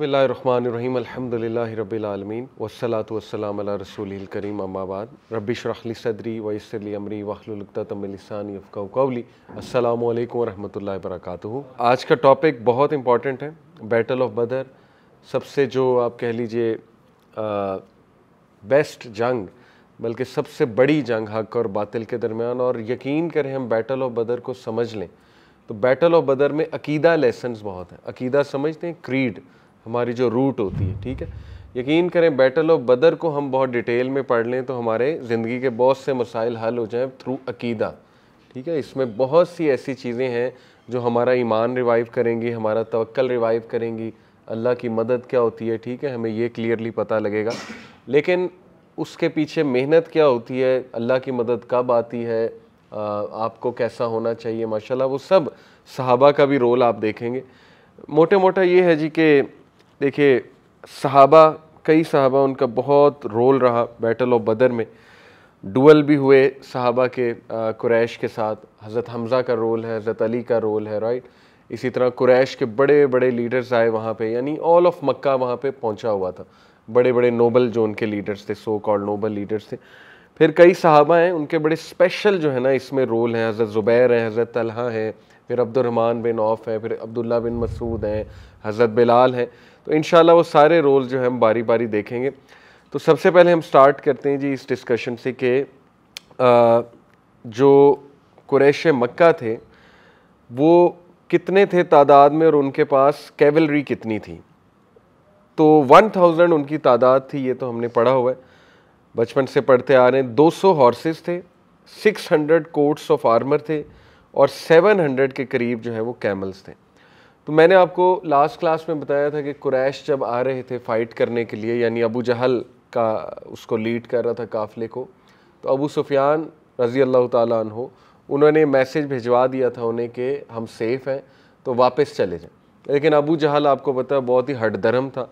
बसमीम अल्हम्दुलिल्लाह वसलात वसलाम रसूल करीम अम्माबाद रबिशरखली सदरी वसली अमरी वखलतमिलसानी अफ़ाकवली अल्लाम वरहमल वरक आज का टॉपिक बहुत इम्पॉर्टेंट है बैटल ऑफ बदर सबसे जो आप कह लीजिए बेस्ट जंग बल्कि सबसे बड़ी जंग हक और बातिल के दरमियान और यकीन करें हम बैटल ऑफ बदर को समझ लें तो बैटल ऑफ बदर में अकीदा लेसनस बहुत हैं अकीदा समझते हैं क्रीड हमारी जो रूट होती है ठीक है यकीन करें बैटल ऑफ बदर को हम बहुत डिटेल में पढ़ लें तो हमारे ज़िंदगी के बहुत से मसाइल हल हो जाएं थ्रू अकीदा ठीक है इसमें बहुत सी ऐसी चीज़ें हैं जो हमारा ईमान रिवाइव करेंगी हमारा तवक्ल रिवाइव करेंगी अल्लाह की मदद क्या होती है ठीक है हमें ये क्लियरली पता लगेगा लेकिन उसके पीछे मेहनत क्या होती है अल्लाह की मदद कब आती है आ, आपको कैसा होना चाहिए माशाल्लाह वो सब सहाबा का भी रोल आप देखेंगे मोटे मोटा ये है जी कि देखिए सहाबा कई सहाबा उनका बहुत रोल रहा बैटल ऑफ बदर में डुअल भी हुए सहाबा के कुरैश के साथ हज़रत हमज़ा का रोल है हज़रत अली का रोल है राइट इसी तरह कुरैश के बड़े बड़े लीडर्स आए वहाँ पे यानी ऑल ऑफ मक्का वहाँ पे पहुँचा हुआ था बड़े बड़े नोबल जो उनके लीडर्स थे सो कॉल्ड नोबल लीडर्स थे फिर कई साहबा हैं उनके बड़े स्पेशल जो है ना इसमें रोल हैं हज़रत ज़ुबैर हैं हज़रत तलहा हैं फिर अब्दुलरहमान बिन औफ हैं फिर अब्दुल्ला बिन मसूद हैं हज़रत बिलाल हैं तो इन वो सारे रोल जो है हम बारी बारी देखेंगे तो सबसे पहले हम स्टार्ट करते हैं जी इस डिस्कशन से कि जो क्रैश मक्का थे वो कितने थे तादाद में और उनके पास कैवलरी कितनी थी तो 1000 उनकी तादाद थी ये तो हमने पढ़ा हुआ है बचपन से पढ़ते आ रहे हैं 200 हॉर्सेस थे 600 कोट्स ऑफ आर्मर थे और 700 के करीब जो है वो कैमल्स थे तो मैंने आपको लास्ट क्लास में बताया था कि कुरैश जब आ रहे थे फ़ाइट करने के लिए यानी अबू जहल का उसको लीड कर रहा था काफ़िले को तो अबू सुफियान रज़ी अल्लाह हो उन्होंने मैसेज भिजवा दिया था उन्हें कि हम सेफ़ हैं तो वापस चले जाएं लेकिन अबू जहल आपको पता बहुत ही हटधर्म था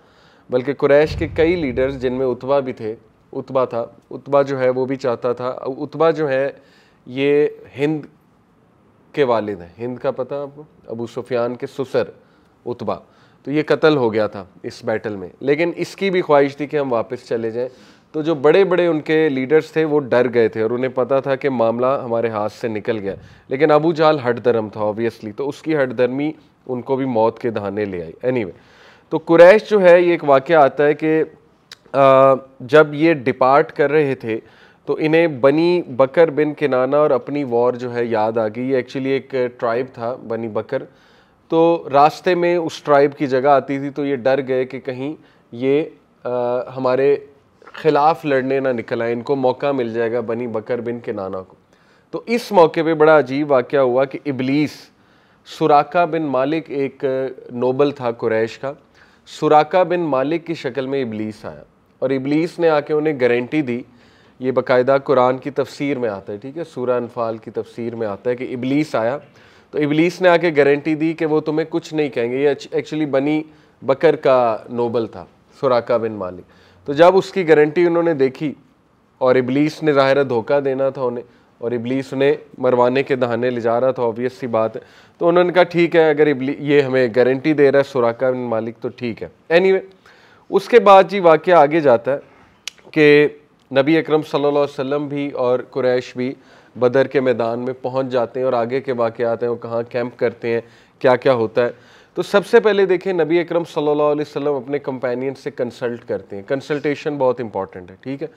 बल्कि कुरैश के कई लीडर्स जिनमें उतबा भी थे उतबा था उतबा जो है वो भी चाहता था उतबा जो है ये हिंद के वालिद हैं हिंद का पता आपको अबू सुफियान के सुसर उतबा तो ये कत्ल हो गया था इस बैटल में लेकिन इसकी भी ख्वाहिश थी कि हम वापस चले जाएं तो जो बड़े बड़े उनके लीडर्स थे वो डर गए थे और उन्हें पता था कि मामला हमारे हाथ से निकल गया लेकिन अबू जाल हट धर्म था ऑब्वियसली तो उसकी हट धर्मी उनको भी मौत के दहाने ले आई एनी anyway, तो कुरैश जो है ये एक वाक़ आता है कि जब ये डिपार्ट कर रहे थे तो इन्हें बनी बकर बिन किनाना और अपनी वॉर जो है याद आ गई एक्चुअली एक ट्राइब था बनी बकर तो रास्ते में उस ट्राइब की जगह आती थी तो ये डर गए कि कहीं ये आ, हमारे ख़िलाफ़ लड़ने ना निकल आए इनको मौका मिल जाएगा बनी बकर बिन के नाना को तो इस मौके पे बड़ा अजीब वाक़ हुआ कि इबलीस सुराका बिन मालिक एक नोबल था कुरैश का सुराका बिन मालिक की शक्ल में इबलीस आया और इबलीस ने आके उन्हें गारंटी दी ये बाकायदा कुरान की तफसीर में आता है ठीक है सूरा अनफाल की तफसीर में आता है कि इबलीस आया तो इबलीस ने आके गारंटी दी कि वो तुम्हें कुछ नहीं कहेंगे ये एक्चुअली बनी बकर का नोबल था सुराका बिन मालिक तो जब उसकी गारंटी उन्होंने देखी और इबलीस ने ज़ाहिर धोखा देना था उन्हें और इबलीस उन्हें मरवाने के दहाने ले जा रहा था ऑबियस सी बात है तो उन्होंने कहा ठीक है अगर इबली ये हमें गारंटी दे रहा है सुराका बिन मालिक तो ठीक है एनी anyway, उसके बाद जी वाक्य आगे जाता है कि नबी अकरम सल्लल्लाहु अलैहि वसल्लम भी और कुरैश भी बदर के मैदान में पहुंच जाते हैं और आगे के वाक़ हैं वो कहाँ कैंप करते हैं क्या क्या होता है तो सबसे पहले देखें नबी अकरम सल्लल्लाहु अलैहि वसल्लम अपने कंपेनियन से कंसल्ट करते हैं कंसल्टेशन बहुत इंपॉर्टेंट है ठीक है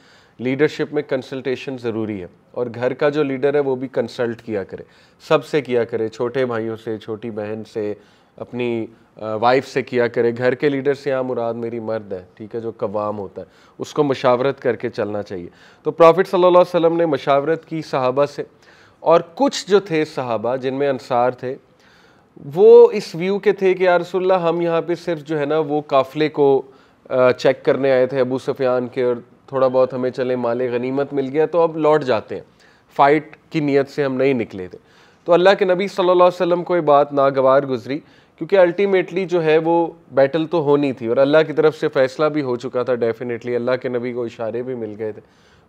लीडरशिप में कंसल्टेशन ज़रूरी है और घर का जो लीडर है वो भी कंसल्ट किया करे सबसे किया करे छोटे भाइयों से छोटी बहन से अपनी वाइफ से किया करे घर के लीडर से यहाँ मुराद मेरी मर्द है ठीक है जो कवाम होता है उसको मशावरत करके चलना चाहिए तो प्रॉफिट सल्लल्लाहु अलैहि वसल्लम ने मशावरत की सहाबा से और कुछ जो थे सहाबा जिनमें अंसार थे वो इस व्यू के थे कि यार रसुल्ला हम यहाँ पे सिर्फ जो है ना वो काफ़िले को चेक करने आए थे अबू सफियान के और थोड़ा बहुत हमें चले माले गनीमत मिल गया तो अब लौट जाते हैं फ़ाइट की नीयत से हम नहीं निकले थे तो अल्लाह के नबी सल्लल्लाहु अलैहि वसल्लम को ये बात नागवार गुजरी क्योंकि अल्टीमेटली जो है वो बैटल तो होनी थी और अल्लाह की तरफ से फ़ैसला भी हो चुका था डेफिनेटली अल्लाह के नबी को इशारे भी मिल गए थे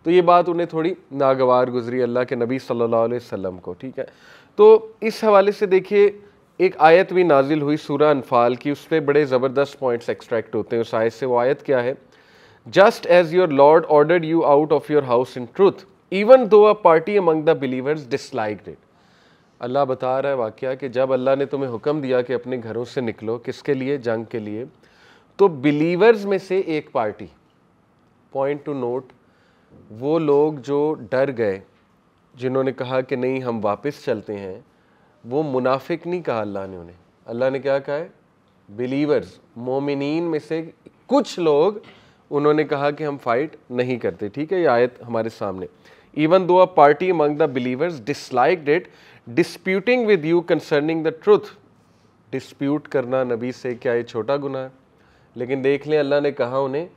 तो ये बात उन्हें थोड़ी नागवार गुजरी अल्लाह के नबी सल्लल्लाहु अलैहि वसल्लम को ठीक है तो इस हवाले से देखिए एक आयत भी नाजिल हुई सूरा अनफाल की उस पर बड़े ज़बरदस्त पॉइंट्स एक्सट्रैक्ट होते हैं उस आयत से वो आयत क्या है just as your lord order you out of your house in truth even though a party among the believers dislike it Allah बता रहा है वाक़ कि जब अल्लाह ने तुम्हें हुक्म दिया कि अपने घरों से निकलो किसके लिए जंग के लिए तो बिलीवर्स में से एक पार्टी पॉइंट टू नोट वो लोग जो डर गए जिन्होंने कहा कि नहीं हम वापस चलते हैं वो मुनाफिक नहीं कहा अल्लाह ने उन्हें अल्लाह ने क्या कहा है बिलीवर्स मोमिन में से कुछ लोग उन्होंने कहा कि हम फाइट नहीं करते ठीक है ये आयत हमारे सामने even though a party among the believers dislike it disputing with you concerning the truth dispute करना नबी से क्या ये छोटा गुना है लेकिन देख लें अल्लाह ने कहा उन्हें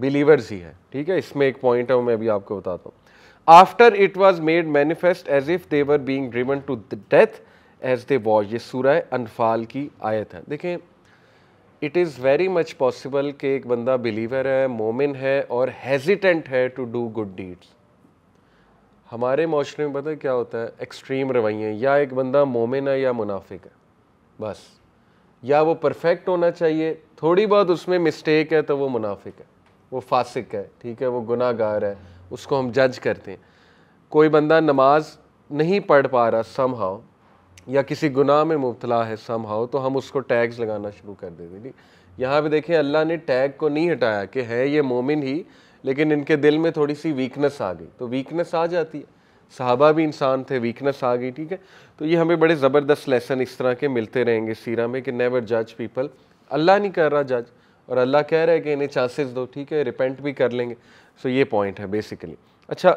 बिलीवर्स ही है ठीक है इसमें एक पॉइंट है वो मैं अभी आपको बताता हूँ after it was made manifest as if they were being driven to the death as they was ये सूरह अनफाल की आयत है देखें it is very much possible कि एक बंदा बिलीवर है मोमिन है और हेजिटेंट है टू डू गुड डीड्स हमारे माशरे में पता है क्या होता है एक्सट्रीम रवैये या एक बंदा मोमिन है या मुनाफिक है बस या वो परफेक्ट होना चाहिए थोड़ी बहुत उसमें मिस्टेक है तो वो मुनाफिक है वो फासिक है ठीक है वो गुनागार है उसको हम जज करते हैं कोई बंदा नमाज नहीं पढ़ पा रहा सम हाउ या किसी गुनाह में मुबतला है सम हाउ तो हम उसको टैग्स लगाना शुरू कर देते यहाँ पर देखें अल्लाह ने टैग को नहीं हटाया कि है ये मोमिन ही लेकिन इनके दिल में थोड़ी सी वीकनेस आ गई तो वीकनेस आ जाती है साहबा भी इंसान थे वीकनेस आ गई ठीक है तो ये हमें बड़े ज़बरदस्त लेसन इस तरह के मिलते रहेंगे सीरा में कि नेवर जज पीपल अल्लाह नहीं कर रहा जज और अल्लाह कह रहा है कि इन्हें चांसेस दो ठीक है रिपेंट भी कर लेंगे सो ये पॉइंट है बेसिकली अच्छा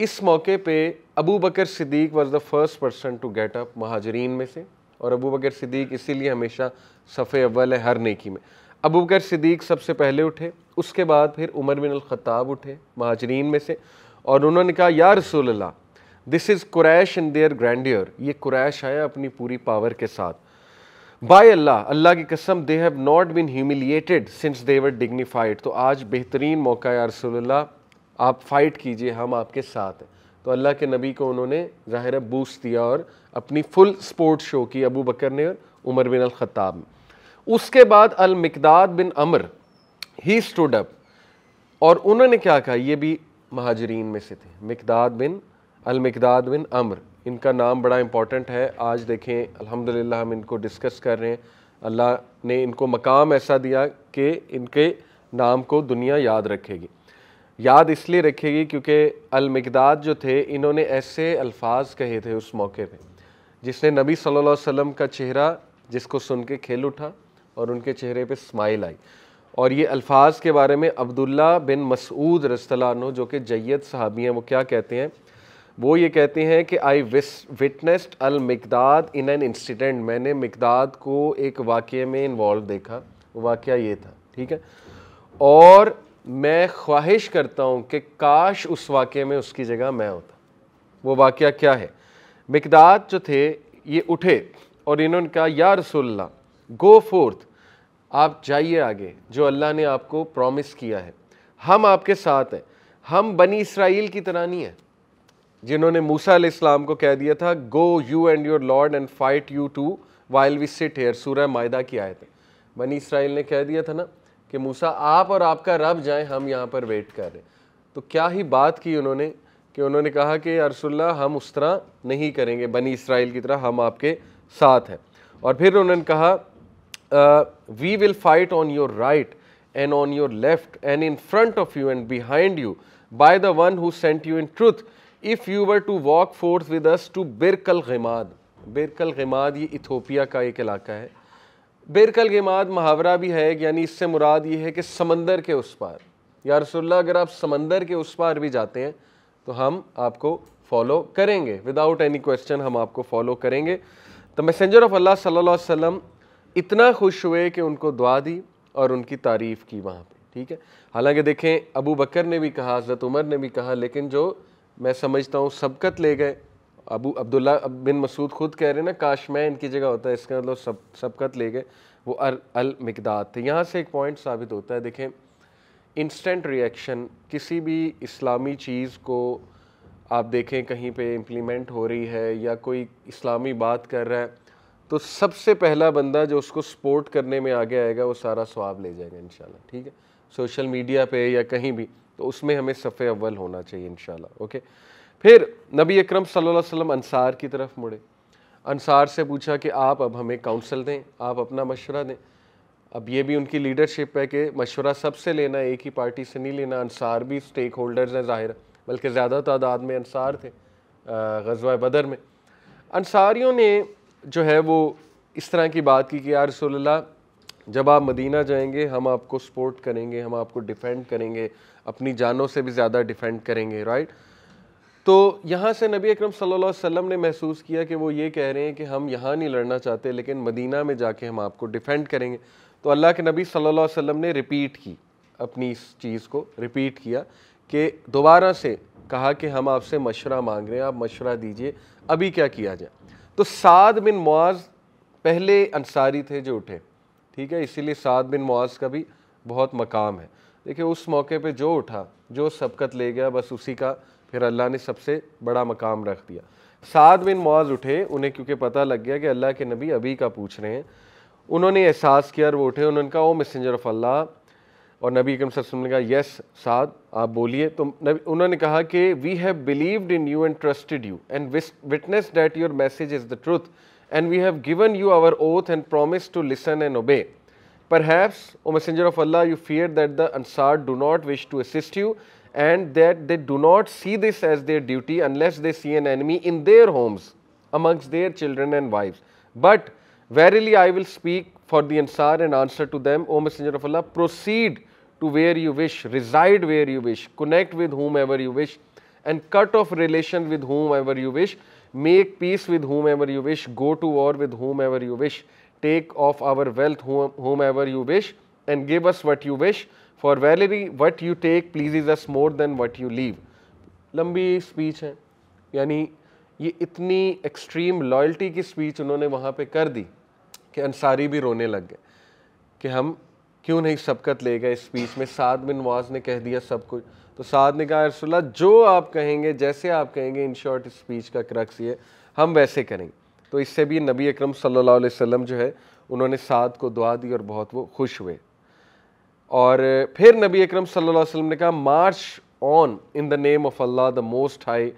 इस मौके पे Abu Bakr Siddiq was the first person to get up महाजरीन में से और अबू बकर सिद्दीक इसीलिए हमेशा सफ़े अव्वल है हर नेकी में अबू बकर सिद्दीक सबसे पहले उठे उसके बाद फिर उमर बिन ख़त्ताब उठे महाजरीन में से और उन्होंने कहा या रसूल Allah this is Quraysh in their grandeur ये कुरैश आया अपनी पूरी पावर के साथ बाय अल्लाह अल्लाह की कसम they have not been humiliated since they were dignified तो आज बेहतरीन मौका या रसोल्ला आप फाइट कीजिए हम आपके साथ हैं तो अल्लाह के नबी को उन्होंने ज़ाहिर बूस्ट दिया और अपनी फुल स्पोर्ट शो की अबू बकर ने और उमर बिन अल ख़त्ताब में उसके बाद अलमकदाद बिन अमर ही स्टूड अप और उन्होंने क्या कहा ये भी महाजरीन में से थे मकदाद बिन अलमकदाद बिन अमर इनका नाम बड़ा इंपॉर्टेंट है आज देखें अल्हम्दुलिल्लाह हम इनको डिस्कस कर रहे हैं अल्लाह ने इनको मकाम ऐसा दिया कि इनके नाम को दुनिया याद रखेगी याद इसलिए रखेगी क्योंकि अलमकदाद जो थे इन्होंने ऐसे अल्फाज कहे थे उस मौके पर जिसने नबी सल्लल्लाहु अलैहि वसल्लम का चेहरा जिसको सुन के खेल उठा और उनके चेहरे पे स्माइल आई और ये अल्फाज के बारे में अब्दुल्ला बिन मसूद रसलानो जो कि जैद साहबी हैं वो क्या कहते हैं वो ये कहते हैं कि I witnessed al Miqdad in an incident मैंने मकदाद को एक वाक़े में इन्वॉल्व देखा वाक़ ये था ठीक है और मैं ख्वाहिश करता हूँ कि काश उस वाक़े में उसकी जगह मैं होता वो वाक़ क्या है मिकदाद जो थे ये उठे और इन्होंने कहा या रसोल्ला गो फोर्थ आप जाइए आगे जो अल्लाह ने आपको प्रॉमिस किया है हम आपके साथ हैं हम बनी इसराइल की तरह नहीं है जिन्होंने मूसा इस्लाम को कह दिया था go you and your lord and fight you two while we sit here सूरह मायदा की आयत बनी इसराइल ने कह दिया था ना कि मूसा आप और आपका रब जाएं हम यहाँ पर वेट कर रहे तो क्या ही बात की उन्होंने कि उन्होंने कहा कि अरसुल्ला हम उस तरह नहीं करेंगे बनी इसराइल की तरह हम आपके साथ हैं और फिर उन्होंने कहा uh, we will fight on your right and on your left and in front of you and behind you by the one who sent you in truth if you were to walk forth with us to बिरकल गमाद बिरकल गमाद ये Ethiopia का एक इलाका है बिरकल गमाद मुहावरा भी है यानी इससे मुराद ये है कि समंदर के उस पार या रसोल्ला अगर आप समंदर के उस पार भी जाते हैं तो हम आपको फॉलो करेंगे विदाउट एनी क्वेश्चन हम आपको फॉलो करेंगे द मैसेंजर ऑफ अल्लाह सल्लल्लाहु अलैहि वसल्लम इतना खुश हुए कि उनको दुआ दी और उनकी तारीफ़ की वहाँ पे ठीक है हालांकि देखें अबू बकर ने भी कहा हज़रत उमर ने भी कहा लेकिन जो मैं समझता हूँ सबकत ले गए अबू अब्दुल्ला बिन मसूद खुद कह रहे हैं ना काश मैं इनकी जगह होता है इसका मतलब सब सबकत ले गए वो अर अल मकदाद थे यहाँ से एक पॉइंट साबित होता है देखें इंस्टेंट रिएक्शन किसी भी इस्लामी चीज़ को आप देखें कहीं पे इम्प्लीमेंट हो रही है या कोई इस्लामी बात कर रहा है तो सबसे पहला बंदा जो उसको सपोर्ट करने में आगे आएगा वो सारा स्वाब ले जाएगा इन ठीक है सोशल मीडिया पे या कहीं भी तो उसमें हमें सफ़े अव्वल होना चाहिए इन ओके फिर नबी अकरम सल्लल्लाहु अलैहि वसल्लम अंसार की तरफ मुड़े अंसार से पूछा कि आप अब हमें काउंसिल दें आप अपना मशवरा दें अब ये भी उनकी लीडरशिप है कि मशवरा सबसे लेना एक ही पार्टी से नहीं लेना अनसार भी स्टेक होल्डर्स हैं ज़ाहिर बल्कि ज़्यादा तादाद में अनसार थे गजवा बदर में अनसारियों ने जो है वो इस तरह की बात की कि यार रसोल्ला जब आप मदीना जाएंगे हम आपको सपोर्ट करेंगे हम आपको डिफेंड करेंगे अपनी जानों से भी ज़्यादा डिफेंड करेंगे राइट तो यहाँ से नबी अकरम सल्लल्लाहु अलैहि वसल्लम ने महसूस किया कि वो ये कह रहे हैं कि हम यहाँ नहीं लड़ना चाहते लेकिन मदीना में जाके हम आपको डिफेंड करेंगे तो अल्लाह के नबी सल्लल्लाहु अलैहि ने रिपीट की अपनी इस चीज़ को रिपीट किया कि दोबारा से कहा कि हम आपसे मशवरा मांग रहे हैं आप मशवरा दीजिए अभी क्या किया जाए तो साद बिन मुआज पहले अंसारी थे जो उठे ठीक है इसीलिए साद बिन मुआज का भी बहुत मकाम है देखिए उस मौके पे जो उठा जो सबकत ले गया बस उसी का फिर अल्लाह ने सबसे बड़ा मकाम रख दिया साद बिन मुआज उठे उन्हें क्योंकि पता लग गया कि अल्लाह के नबी अभी का पूछ रहे हैं उन्होंने एहसास किया और वो उठे उन्होंने कहा ओ मैसेंजर ऑफ अल्लाह और नबी अकम सर ने कहा यस साद आप बोलिए तो उन्होंने कहा कि we have believed in you and trusted you and witness that your message is the truth and we have given you our oath and promise to listen and obey perhaps O messenger of Allah you fear that the Ansar do not wish to assist you and that they do not see this as their duty unless they see an enemy in their homes amongst their children and wife but verily I will speak for the Ansar and answer to them O messenger of Allah proceed to where you wish, reside where you wish, connect with whomever you wish, and cut off relation with whomever you wish, make peace with whomever you wish, go to war with whomever you wish, take off our wealth whomever you wish, and give us what you wish. For Valerie, what you take pleases us more than what you leave. लंबी speech है यानी ये इतनी extreme loyalty की speech उन्होंने वहाँ पे कर दी कि अंसारी भी रोने लग गए कि हम क्यों नहीं सबकत ले गए स्पीच में साद बिन वाज ने कह दिया सब कुछ तो साद ने कहा रसोल्ला जो आप कहेंगे जैसे आप कहेंगे इन शॉर्ट स्पीच का क्रक्स ये हम वैसे करेंगे तो इससे भी नबी अकरम सल्लल्लाहु अलैहि वसल्लम जो है उन्होंने साद को दुआ दी और बहुत वो खुश हुए और फिर नबी अकरम सल्लल्लाहु अलैहि वसल्लम ने कहा march on in the name of Allah the most high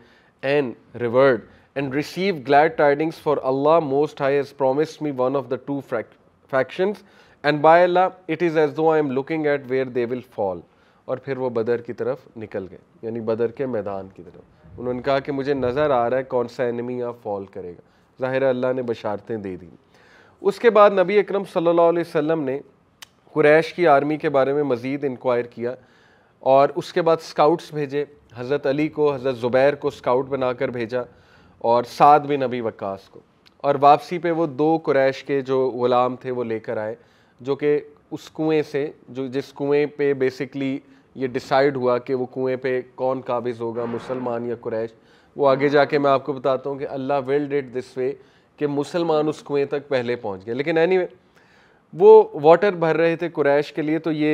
and reward and receive glad tidings for Allah most high has promise me one of the two factions and by Allah it is as though I am looking at where they will fall और फिर वो बदर की तरफ निकल गए यानी बदर के मैदान की तरफ उन्होंने कहा कि मुझे नज़र आ रहा है कौन सा एनिमी आप फॉल करेगा ज़ाहिर अल्लाह ने बशारतें दे दी उसके बाद नबी अकरम सल्लल्लाहु अलैहि वसल्लम ने कुरैश की आर्मी के बारे में मज़ीद इंक्वायर किया और उसके बाद स्काउट्स भेजे हज़रत अली को हज़रत ज़ुबैर को स्काउट बनाकर भेजा और साद बिन नबी वक्कास को और वापसी पे वो दो कुरैश के जो ग़ुलाम थे वो लेकर आए जो कि उस कुएं से जो जिस कुएं पे बेसिकली ये डिसाइड हुआ कि वो कुएं पे कौन काबिज़ होगा मुसलमान या कुरैश वो आगे जाके मैं आपको बताता हूँ कि Allah well did this way कि मुसलमान उस कुएं तक पहले पहुँच गए लेकिन एनी anyway, वो वाटर भर रहे थे कुरैश के लिए तो ये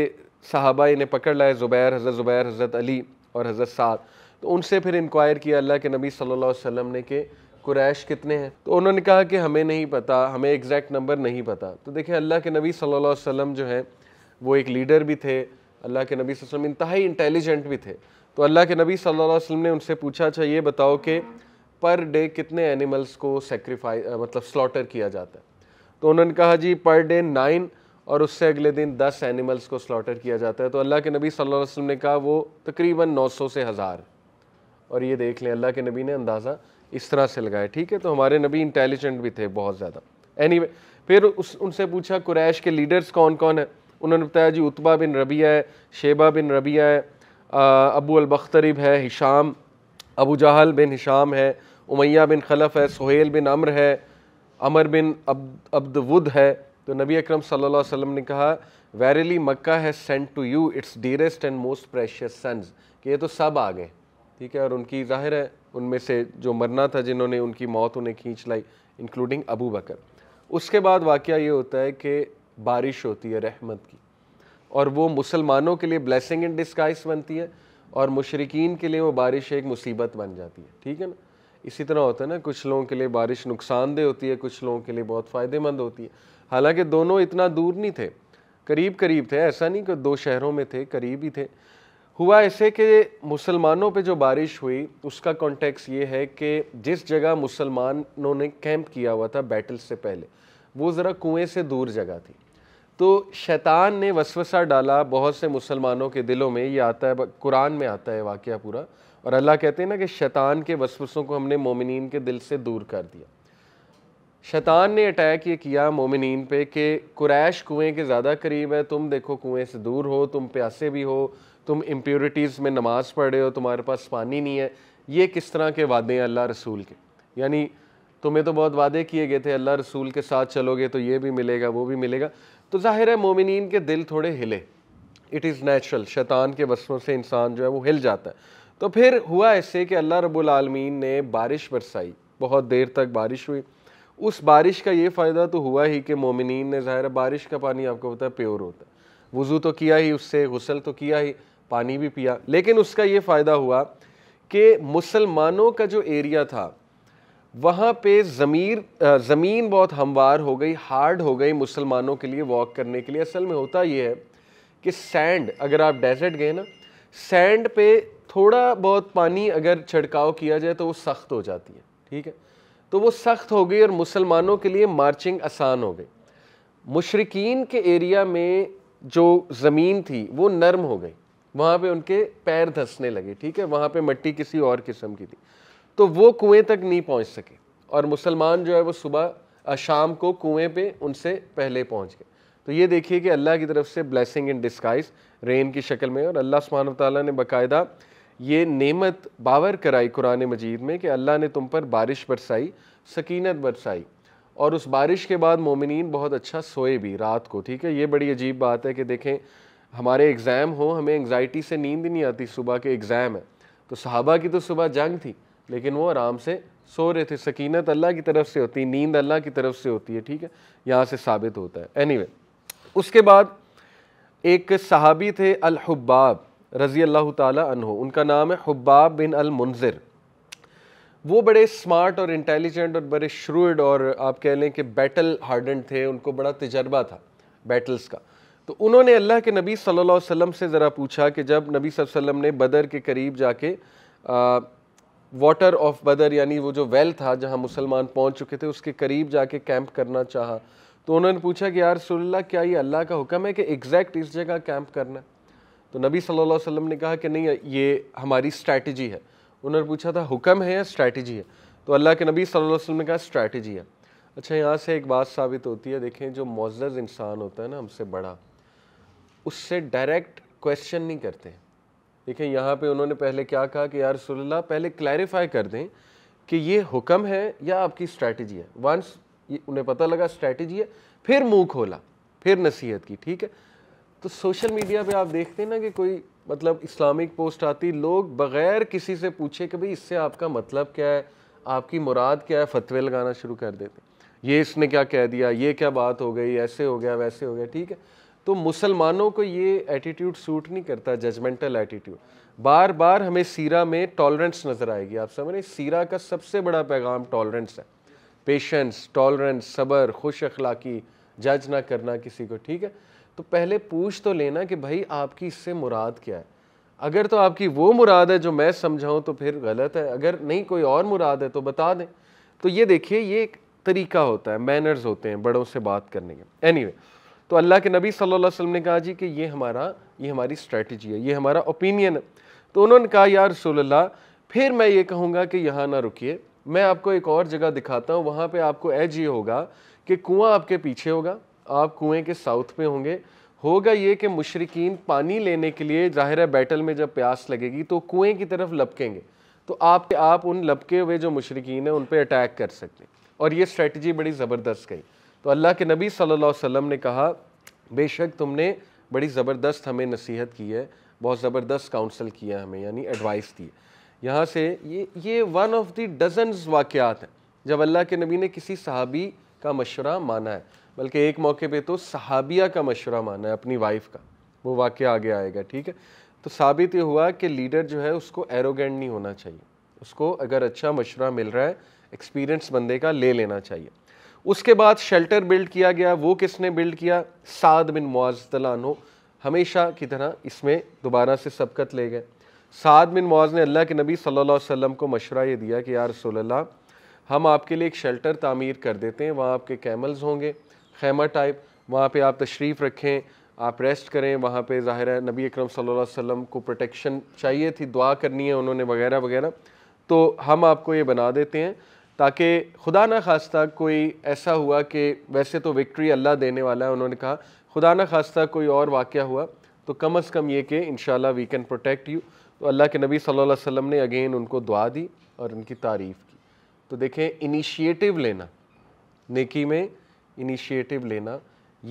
साहबा इन्हें पकड़ लाए ज़ुबैर हज़रत ज़ुबैर हज़रत अली और हज़रत साद तो उनसे फिर इंक्वायर किया अल्लाह के नबी सल्लल्लाहु अलैहि वसल्लम ने कि कुरैश कितने हैं तो उन्होंने कहा कि हमें नहीं पता हमें एग्जैक्ट नंबर नहीं पता तो देखिए अल्लाह के नबी सल्लल्लाहु अलैहि वसल्लम जो हैं वो एक लीडर भी थे अल्लाह के नबी वसल्लम इंतहाई इंटेलिजेंट भी थे तो अल्लाह के नबी सल्लल्लाहु अलैहि वसल्लम ने उनसे पूछा अच्छा ये बताओ कि पर डे कितने एनिमल्स को सेक्रीफाई मतलब स्लॉटर किया जाता है तो उन्होंने कहा जी पर डे नाइन और उससे अगले दिन दस एनिमल्स को स्लॉटर किया जाता है तो अल्लाह के नबी सल्लल्लाहु अलैहि वसल्लम ने कहा वो तकरीबन नौ सौ से हज़ार और ये देख लें अल्लाह के नबी ने अंदाज़ा इस तरह से लगाए ठीक है तो हमारे नबी इंटेलिजेंट भी थे बहुत ज़्यादा एनी फिर उस उनसे पूछा कुरैश के लीडर्स कौन कौन है उन्होंने बताया जी उतबा बिन रबिया है शेबा बिन रबिया है अबू अलबख्तरब है Hisham Abu Jahl bin Hisham है उमैया बिन खलफ है सोहेल बिन अमर है अमर बिन अब्द अब्दवुद है तो नबी अकरम सल्लल्लाहु अलैहि वसल्लम ने कहा verily Mecca has sent to you its dearest and most precious sons कि ये तो सब आ गए ठीक है और उनकी जाहिर है उनमें से जो मरना था जिन्होंने उनकी मौत उन्हें खींच लाई इंक्लूडिंग अबू बकर उसके बाद वाक़ ये होता है कि बारिश होती है रहमत की और वो मुसलमानों के लिए ब्लेसिंग इन डिस्काइस बनती है और मुशरकिन के लिए वो बारिश एक मुसीबत बन जाती है ठीक है ना इसी तरह होता है ना कुछ लोगों के लिए बारिश नुकसानदेह होती है कुछ लोगों के लिए बहुत फ़ायदेमंद होती है हालांकि दोनों इतना दूर नहीं थे करीब करीब थे ऐसा नहीं कि दो शहरों में थे करीब ही थे हुआ ऐसे कि मुसलमानों पे जो बारिश हुई उसका कॉन्टेक्स ये है कि जिस जगह मुसलमानों ने कैंप किया हुआ था बैटल से पहले वो ज़रा कुएं से दूर जगह थी तो शैतान ने वसवसा डाला बहुत से मुसलमानों के दिलों में ये आता है कुरान में आता है वाक़ पूरा और अल्लाह कहते हैं ना कि शैतान के वसवसों को हमने मोमिन के दिल से दूर कर दिया शैतान ने अटैक ये किया मोमिन पे कि कुरैश कुएं के ज़्यादा करीब है तुम देखो कुएं से दूर हो तुम प्यासे भी हो तुम इम्प्योरिटीज़ में नमाज़ पढ़ रहे हो तुम्हारे पास पानी नहीं है ये किस तरह के वादे हैं अल्लाह रसूल के यानी तुम्हें तो बहुत वादे किए गए थे अल्लाह रसूल के साथ चलोगे तो ये भी मिलेगा वो भी मिलेगा तो ज़ाहिर है मोमिन के दिल थोड़े हिले इट इज़ नेचुरल शैतान के वसों से इंसान जो है वो हिल जाता है तो फिर हुआ ऐसे कि अल्लाह रबालमीन ने बारिश बरसाई बहुत देर तक बारिश हुई उस बारिश का ये फ़ायदा तो हुआ ही कि मोमिन ने ज़ाहिर बारिश का पानी आपको पता है प्योर होता है वज़ू तो किया ही उससे गसल तो किया ही पानी भी पिया लेकिन उसका ये फ़ायदा हुआ कि मुसलमानों का जो एरिया था वहाँ पे ज़मीर ज़मीन बहुत हमवार हो गई हार्ड हो गई मुसलमानों के लिए वॉक करने के लिए असल में होता ये है कि सैंड अगर आप डेजर्ट गए ना सैंड पे थोड़ा बहुत पानी अगर छिड़काव किया जाए तो वो सख्त हो जाती है ठीक है तो वो सख्त हो गई और मुसलमानों के लिए मार्चिंग आसान हो गई मुशरकिन के एरिया में जो ज़मीन थी वो नरम हो गई वहाँ पे उनके पैर धंसने लगे ठीक है वहाँ पे मट्टी किसी और किस्म की थी तो वो कुएं तक नहीं पहुँच सके और मुसलमान जो है वो सुबह शाम को कुएं पे उनसे पहले पहुँच गए तो ये देखिए कि अल्लाह की तरफ से ब्लेसिंग इन डिस्काइज रेन की शक्ल में और अल्लाह सुबहान ताली ने बाकायदा ये नेमत बावर कराई कुरान मजीद में कि अल्लाह ने तुम पर बारिश बरसाई सकीनत बरसाई और उस बारिश के बाद मोमिन बहुत अच्छा सोए भी रात को ठीक है ये बड़ी अजीब बात है कि देखें हमारे एग्ज़ाम हो हमें एंगजाइटी से नींद नहीं आती सुबह के एग्ज़ाम है तो सहाबा की तो सुबह जंग थी लेकिन वो आराम से सो रहे थे सकीनत अल्लाह की तरफ से होती है नींद अल्लाह की तरफ से होती है ठीक है यहाँ से साबित होता है एनी anyway, उसके बाद एक सहाबी थे अलहब्बाब रज़ी अल्लाह तहो उनका नाम है हब्बाब बिन अलमुनज़र वो बड़े स्मार्ट और इंटेलिजेंट और बड़े श्रूड और आप कह लें कि बैटल हार्डन थे उनको बड़ा तजर्बा था बैटल्स का तो उन्होंने अल्लाह के नबी सल्लल्लाहु अलैहि वसल्लम से ज़रा पूछा कि जब नबी वसल्लम ने बदर के करीब जाके वाटर ऑफ बदर यानी वो जो वेल था जहाँ मुसलमान पहुँच चुके थे उसके करीब जाके कैंप करना चाहा तो उन्होंने पूछा कि यार सोल्ला क्या ये अल्लाह का हुक्म है कि एग्जैक्ट इस जगह कैंप करना तो नबी सल्लल्लाहु अलैहि वसल्लम ने कहा कि नहीं ये हमारी स्ट्रैटेजी है उन्होंने पूछा था हुक्म है या स्ट्रैटेजी है तो अल्लाह के नबी सल्लल्लाहु अलैहि वसल्लम ने कहा स्ट्रैटेजी है अच्छा यहाँ से एक बात साबित होती है देखें जो मोज़ज़ इंसान होता है ना हमसे बड़ा उससे डायरेक्ट क्वेश्चन नहीं करते देखिए यहाँ पे उन्होंने पहले क्या कहा कि यार सुल्ला पहले क्लैरिफाई कर दें कि ये हुक्म है या आपकी स्ट्रैटेजी है वंस उन्हें पता लगा स्ट्रैटेजी है फिर मुंह खोला फिर नसीहत की ठीक है तो सोशल मीडिया पे आप देखते हैं ना कि कोई मतलब इस्लामिक पोस्ट आती लोग बग़ैर किसी से पूछे कि भाई इससे आपका मतलब क्या है आपकी मुराद क्या है फतवे लगाना शुरू कर देते ये इसने क्या कह दिया ये क्या बात हो गई ऐसे हो गया वैसे हो गया ठीक है तो मुसलमानों को ये एटीट्यूड सूट नहीं करता जजमेंटल एटीट्यूड बार बार हमें सीरा में टॉलरेंस नज़र आएगी आप समझ रहे सीरा का सबसे बड़ा पैगाम टॉलरेंस है पेशेंस टॉलरेंस सबर खुश अखलाकी जज ना करना किसी को ठीक है तो पहले पूछ तो लेना कि भाई आपकी इससे मुराद क्या है अगर तो आपकी वो मुराद है जो मैं समझाऊँ तो फिर गलत है अगर नहीं कोई और मुराद है तो बता दें तो ये देखिए ये एक तरीका होता है मैनर्स होते हैं बड़ों से बात करने के एनी anyway, तो अल्लाह के नबी सल्लल्लाहु अलैहि वसल्लम ने कहा जी कि ये हमारा ये हमारी स्ट्रेटजी है ये हमारा ओपिनियन है तो उन्होंने कहा यार अल्लाह फिर मैं ये कहूँगा कि यहाँ ना रुकिए मैं आपको एक और जगह दिखाता हूँ वहाँ पर आपको एज ये होगा कि कुआँ आपके पीछे होगा आप कुएँ के साउथ में होंगे होगा ये कि मशरकिन पानी लेने के लिए ज़ाहिर है बैटल में जब प्यास लगेगी तो कुएँ की तरफ लपकेंगे तो आप आप उन लपके हुए जो मशरकिन हैं उन पर अटैक कर सकते हैं और ये स्ट्रेटजी बड़ी ज़बरदस्त गई तो अल्लाह के नबी सल्लल्लाहु अलैहि वसल्लम ने कहा बेशक तुमने बड़ी ज़बरदस्त हमें नसीहत की है बहुत ज़बरदस्त काउंसिल किया हमें यानी एडवाइस दी यहाँ से ये ये वन ऑफ दी डजन्स वाक़ात हैं जब अल्लाह के नबी ने किसी सहाबी का मशवरा माना है बल्कि एक मौके पे तो सहाबिया का मशवरा माना है अपनी वाइफ का वो वाक़ आगे आएगा ठीक है तो साबित ये हुआ कि लीडर जो है उसको एरोगेंट नहीं होना चाहिए उसको अगर अच्छा मशवरा मिल रहा है एक्सपीरियंस बंदे का ले लेना चाहिए उसके बाद शेल्टर बिल्ड किया गया वो किसने बिल्ड किया साद बिन मुआजलानो हमेशा की तरह इसमें दोबारा से सबकत ले गए साद बिन मुआज़ ने अल्लाह के नबी सल्लल्लाहु अलैहि वसल्लम को मशवरा ये दिया कि यार सोल्ला हम आपके लिए एक शेल्टर तामीर कर देते हैं वहाँ आपके कैमल्स होंगे खैमा टाइप वहाँ पर आप तशरीफ़ रखें आप रेस्ट करें वहाँ पर ज़ाहिर है नबी अक्रम सल्लल्लाहु वसम को प्रोटेक्शन चाहिए थी दुआ करनी है उन्होंने वगैरह वगैरह तो हम आपको ये बना देते हैं ताकि खुदा ना खास्ता कोई ऐसा हुआ कि वैसे तो विक्ट्री अल्लाह देने वाला है उन्होंने कहा खुदा ना खास्ता कोई और वाक़ हुआ तो कम अज़ कम ये कि इन वी कैन प्रोटेक्ट यू तो अल्लाह के नबी सल्लल्लाहु अलैहि वसल्लम ने अगेन उनको दुआ दी और उनकी तारीफ़ की तो देखें इनिशिएटिव लेना नेकी में इनिशिएटिव लेना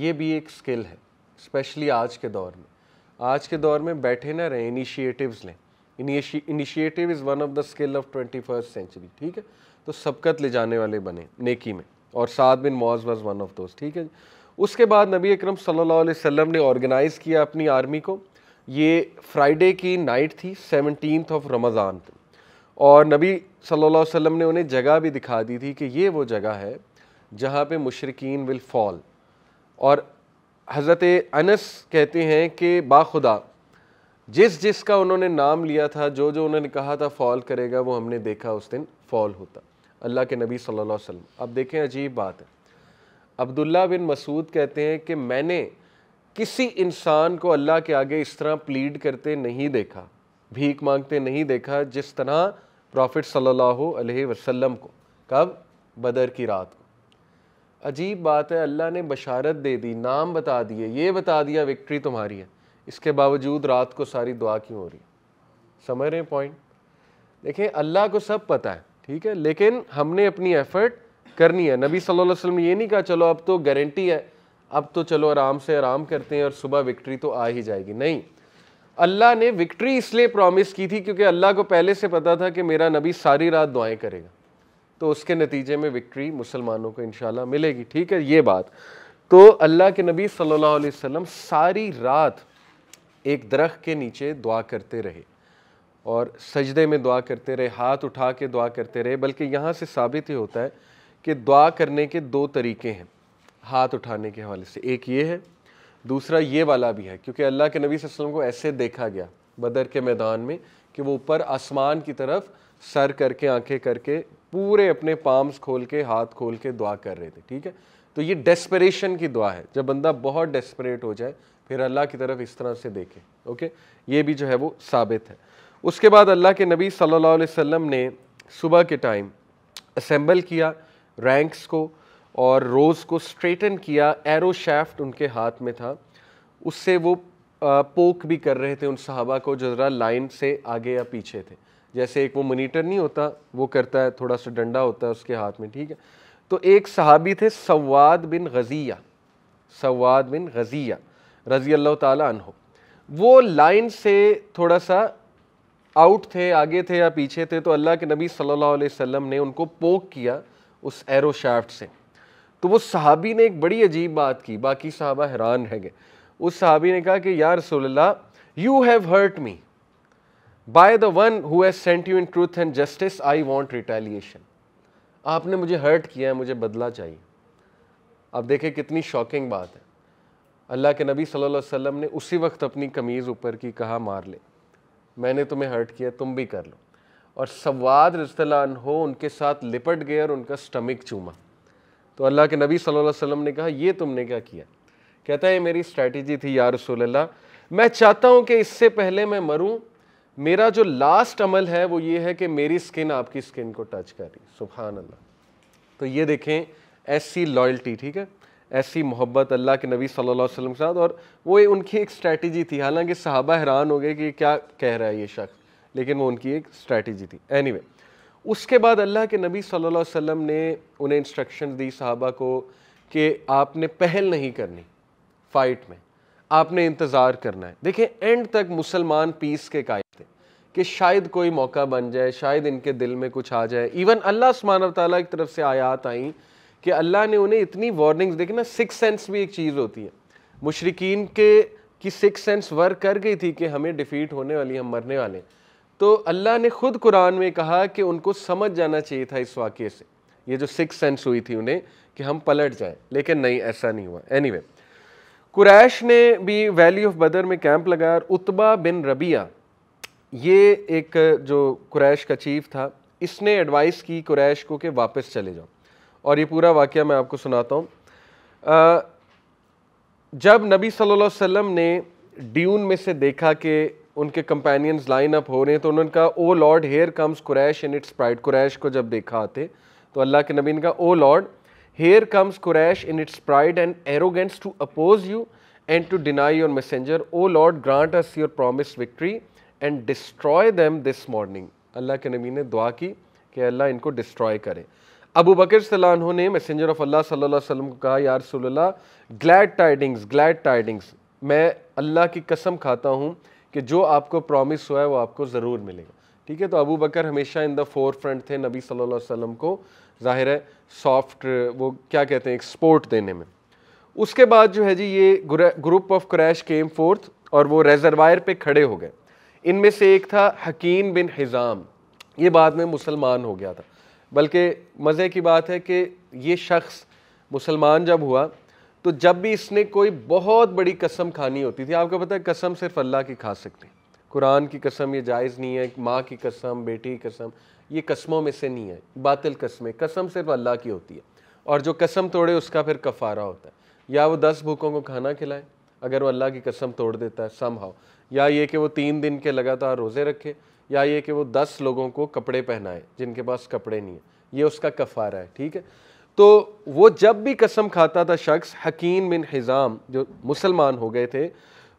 ये भी एक स्किल है स्पेशली आज के दौर में आज के दौर में बैठे ना रहें इनिशिएटिव्स लें initiative is one of the skill of twenty first century ठीक है तो सबकत ले जाने वाले बने नेकी में और साद बिन मौज वज़ वन ऑफ दोस्त ठीक है उसके बाद नबी अकरम सल्लल्लाहु अलैहि वसल्लम ने ऑर्गेनाइज़ किया अपनी आर्मी को ये फ्राइडे की नाइट थी सेवनटीन ऑफ रमज़ान और नबी सल्लल्लाहु अलैहि वसल्लम ने उन्हें जगह भी दिखा दी थी कि ये वो जगह है जहाँ पे मुशरकिन विल फॉल और हज़रत अनस कहते हैं कि बाखुदा जिस जिस का उन्होंने नाम लिया था जो जो उन्होंने कहा था फॉल करेगा वो हमने देखा उस दिन फॉल होता अल्लाह के नबी सल्लल्लाहु अलैहि वसल्लम अब देखें अजीब बात है अब्दुल्ला बिन मसूद कहते हैं कि मैंने किसी इंसान को अल्लाह के आगे इस तरह प्लीड करते नहीं देखा भीख मांगते नहीं देखा जिस तरह प्रॉफिट सल्लल्लाहु अलैहि वसल्लम को कब बदर की रात को अजीब बात है अल्लाह ने बशारत दे दी नाम बता दिए ये बता दिया विक्ट्री तुम्हारी है इसके बावजूद रात को सारी दुआ क्यों हो रही है समझ रहे हैं पॉइंट देखें अल्लाह को सब पता है ठीक है लेकिन हमने अपनी एफर्ट करनी है नबी सल्लल्लाहु अलैहि वसल्लम ये नहीं कहा चलो अब तो गारंटी है अब तो चलो आराम से आराम करते हैं और सुबह विक्ट्री तो आ ही जाएगी नहीं अल्लाह ने विक्ट्री इसलिए प्रॉमिस की थी क्योंकि अल्लाह को पहले से पता था कि मेरा नबी सारी रात दुआएं करेगा तो उसके नतीजे में विक्ट्री मुसलमानों को इन मिलेगी ठीक है ये बात तो अल्लाह के नबी सल्लल्लाहु अलैहि वसल्लम सारी रात एक दरख्त के नीचे दुआ करते रहे और सजदे में दुआ करते रहे हाथ उठा के दुआ करते रहे बल्कि यहाँ से साबित ही होता है कि दुआ करने के दो तरीके हैं हाथ उठाने के हवाले से एक ये है दूसरा ये वाला भी है क्योंकि अल्लाह के नबी वसल्लम को ऐसे देखा गया बदर के मैदान में कि वो ऊपर आसमान की तरफ सर करके आंखें करके पूरे अपने पाम्स खोल के हाथ खोल के दुआ कर रहे थे ठीक है तो ये डेस्परेशन की दुआ है जब बंदा बहुत डेस्परेट हो जाए फिर अल्लाह की तरफ इस तरह से देखे ओके ये भी जो है वो साबित है उसके बाद अल्लाह के नबी सल्लल्लाहु अलैहि वसल्लम ने सुबह के टाइम असम्बल किया रैंक्स को और रोज़ को स्ट्रेटन किया एरो शाफ्ट उनके हाथ में था उससे वो पोक भी कर रहे थे उन सहाबा को जो ज़रा लाइन से आगे या पीछे थे जैसे एक वो मोनीटर नहीं होता वो करता है थोड़ा सा डंडा होता है उसके हाथ में ठीक है तो एक सहाबी थे सवाद बिन गज़िया सवाद बिन गज़िया रज़ी अल्लाह ताला वो लाइन से थोड़ा सा आउट थे आगे थे या पीछे थे तो अल्लाह के नबी सल्लल्लाहु अलैहि वसल्लम ने उनको पोक किया उस एरो शाफ्ट से तो वो सहाबी ने एक बड़ी अजीब बात की बाकी सहाबा हैरान रह गए उस सहाबी ने कहा कि यार रसोल्ला you have hurt me by the one who has sent you in truth and justice I want retaliation आपने मुझे हर्ट किया है मुझे बदला चाहिए आप देखें कितनी शॉकिंग बात है अल्लाह के नबी सल्लल्लाहु अलैहि वसल्लम ने उसी वक्त अपनी कमीज़ ऊपर की कहा मार ले मैंने तुम्हें हर्ट किया तुम भी कर लो और सवाद रिश्तेलान हो उनके साथ लिपट गए और उनका स्टमिक चूमा तो अल्लाह के नबी सल्लल्लाहु अलैहि वसल्लम ने कहा ये तुमने क्या किया कहता है मेरी स्ट्रैटेजी थी या अल्लाह मैं चाहता हूँ कि इससे पहले मैं मरूँ मेरा जो लास्ट अमल है वो ये है कि मेरी स्किन आपकी स्किन को टच करी सुबहान अल्लाह तो ये देखें ऐसी लॉयल्टी ठीक है ऐसी मोहब्बत अल्लाह के नबी सल्लल्लाहु अलैहि वसल्लम के साथ और वो उनकी एक स्ट्रैटेजी थी हालांकि सहाबा हैरान हो गए कि क्या कह रहा है ये शख्स लेकिन वो उनकी एक स्ट्रैटेजी थी एनी anyway, उसके बाद अल्लाह के नबी सल्लल्लाहु अलैहि वसल्लम ने उन्हें इंस्ट्रक्शन दी सहाबा को कि आपने पहल नहीं करनी फ़ाइट में आपने इंतज़ार करना है देखें एंड तक मुसलमान पीस के कायद थे कि शायद कोई मौका बन जाए शायद इनके दिल में कुछ आ जाए इवन अल्लाह सुबहान तरफ से आयात आई कि अल्लाह ने उन्हें इतनी वार्निंग्स देखी ना सिक्स सेंस भी एक चीज़ होती है मुशरकिन के की सिक्स सेंस वर्क कर गई थी कि हमें डिफ़ीट होने वाली हम मरने वाले तो अल्लाह ने ख़ुद कुरान में कहा कि उनको समझ जाना चाहिए था इस वाक़े से ये जो सिक्स सेंस हुई थी उन्हें कि हम पलट जाए लेकिन नहीं ऐसा नहीं हुआ एनी anyway, कुरैश ने भी वैली ऑफ बदर में कैंप लगाया और उतबा बिन रबिया ये एक जो कुरैश का चीफ था इसने एडवाइस की कुरैश को कि वापस चले जाओ और ये पूरा वाक़ मैं आपको सुनाता हूँ जब नबी सल्लल्लाहु अलैहि वसल्लम ने ड्यून में से देखा कि उनके कंपेनियंस लाइन अप हो रहे हैं तो उन्होंने कहा O lord here comes Quraysh in its pride Quraysh को जब देखा आते तो अल्लाह के नबी ने कहा O lord here comes Quraysh in its pride and arrogance to oppose you and to deny your messenger O lord grant us your promise victory and destroy them this morning Allah के नबी ने दुआ की कि अल्लाह इनको destroy करें अबू बकर ने messenger of अल्लाह सल्लल्लाहु अलैहि वसल्लम को कहा यार सल्ला ग्लैड टाइडिंग्स ग्लैड टाइडिंग्स मैं अल्लाह की कसम खाता हूँ कि जो आपको प्रॉमिस हुआ है वो आपको ज़रूर मिलेगा ठीक है तो अबू बकर हमेशा इन द फोर फ्रंट थे नबी सल्लल्लाहु अलैहि वसल्लम को ज़ाहिर है सॉफ्ट वो क्या कहते हैं एक्सपोर्ट देने में उसके बाद जो है जी ये group of Quraysh came forth और वो रेजरवायर पे खड़े हो गए इनमें से एक था हकीम बिन हिज़ाम ये बाद में मुसलमान हो गया था बल्कि मज़े की बात है कि ये शख्स मुसलमान जब हुआ तो जब भी इसने कोई बहुत बड़ी कसम खानी होती थी आपको पता है कसम सिर्फ अल्लाह की खा सकते हैं कुरान की कसम ये जायज़ नहीं है माँ की कसम बेटी की कसम ये कस्मों में से नहीं है बातिल कस्में कसम सिर्फ अल्लाह की होती है और जो कसम तोड़े उसका फिर कफ़ारा होता है या वो दस भूखों को खाना खिलाए अगर वो अल्लाह की कसम तोड़ देता है सम हाउ या ये कि वो तीन दिन के लगातार रोज़े रखे या ये कि वो दस लोगों को कपड़े पहनाए जिनके पास कपड़े नहीं है ये उसका कफ़ारा है ठीक है तो वो जब भी कसम खाता था शख्स हकीम बिन हिज़ाम जो मुसलमान हो गए थे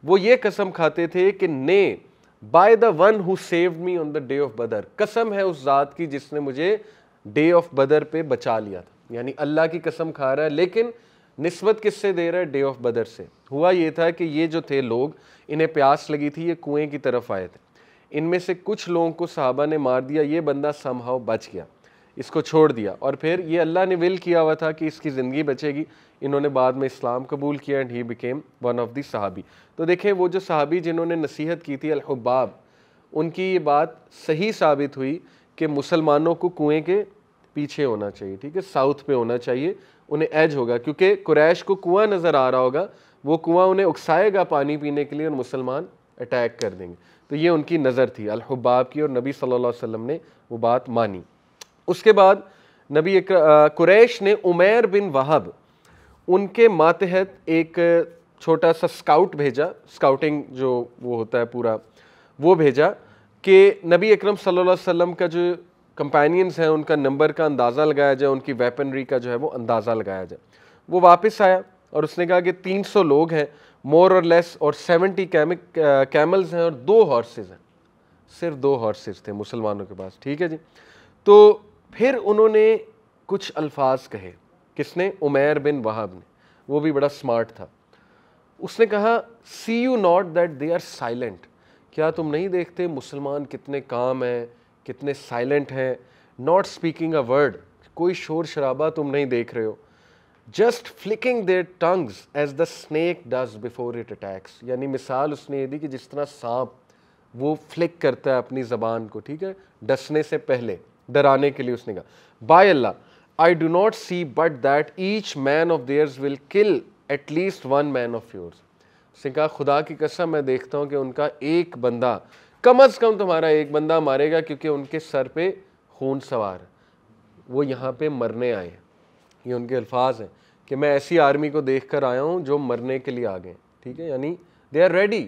वो ये कसम खाते थे कि ने by the one who save me on the day of Badr कसम है उस ज़ात की जिसने मुझे डे ऑफ बदर पे बचा लिया था यानी अल्लाह की कसम खा रहा है लेकिन नस्बत किससे दे रहा है डे ऑफ बदर से हुआ ये था कि ये जो थे लोग इन्हें प्यास लगी थी ये कुएं की तरफ आए थे इनमें से कुछ लोगों को साहबा ने मार दिया ये बंदा समहाव बच गया इसको छोड़ दिया और फिर ये अल्लाह ने विल किया हुआ था कि इसकी ज़िंदगी बचेगी इन्होंने बाद में इस्लाम कबूल किया and he became one of the साहबी तो देखें वो जो साहबी जिन्होंने नसीहत की थी अलहबाब उनकी ये बात सही साबित हुई कि मुसलमानों को कुएं के पीछे होना चाहिए ठीक है साउथ पे होना चाहिए उन्हें ऐज होगा क्योंकि कुरैश को कुआं नज़र आ रहा होगा वो कुआं उन्हें उकसाएगा पानी पीने के लिए और मुसलमान अटैक कर देंगे तो ये उनकी नज़र थी अलहबाब की और नबी सल्लल्लाहु अलैहि वसल्लम ने वो बात मानी उसके बाद नबी कुरैश ने उमैर बिन वहाब उनके मातहत एक छोटा सा स्काउट भेजा स्काउटिंग जो वो होता है पूरा वो भेजा कि नबी अकरम सल्लल्लाहु अलैहि वसल्लम का जो कंपेनियंस हैं उनका नंबर का अंदाज़ा लगाया जाए उनकी वेपनरी का जो है वो अंदाज़ा लगाया जाए वो वापस आया और उसने कहा कि 300 लोग हैं मोर और लेस और 70 कैमिक कैमल्स हैं और दो हॉर्सेज हैं सिर्फ दो हॉर्सेज थे मुसलमानों के पास ठीक है जी तो फिर उन्होंने कुछ अल्फाज कहे किसने उमैर बिन वहाब ने वो भी बड़ा स्मार्ट था उसने कहा see you not that they are silent क्या तुम नहीं देखते मुसलमान कितने काम हैं कितने साइलेंट हैं नॉट स्पीकिंग अ वर्ड कोई शोर शराबा तुम नहीं देख रहे हो just flicking their tongues as the snake does before it attacks यानी मिसाल उसने ये दी कि जिस तरह सांप वो फ्लिक करता है अपनी ज़बान को ठीक है डसने से पहले डराने के लिए उसने कहा by Allah I do not see but that each man of theirs will kill at least one man of yours उसने कहा खुदा की कसम मैं देखता हूँ कि उनका एक बंदा कम अज़ कम तुम्हारा एक बंदा मारेगा क्योंकि उनके सर पे खून सवार वो यहाँ पे मरने आए ये उनके अल्फाज हैं कि मैं ऐसी आर्मी को देख कर आया हूँ जो मरने के लिए आ गए ठीक है यानी they are ready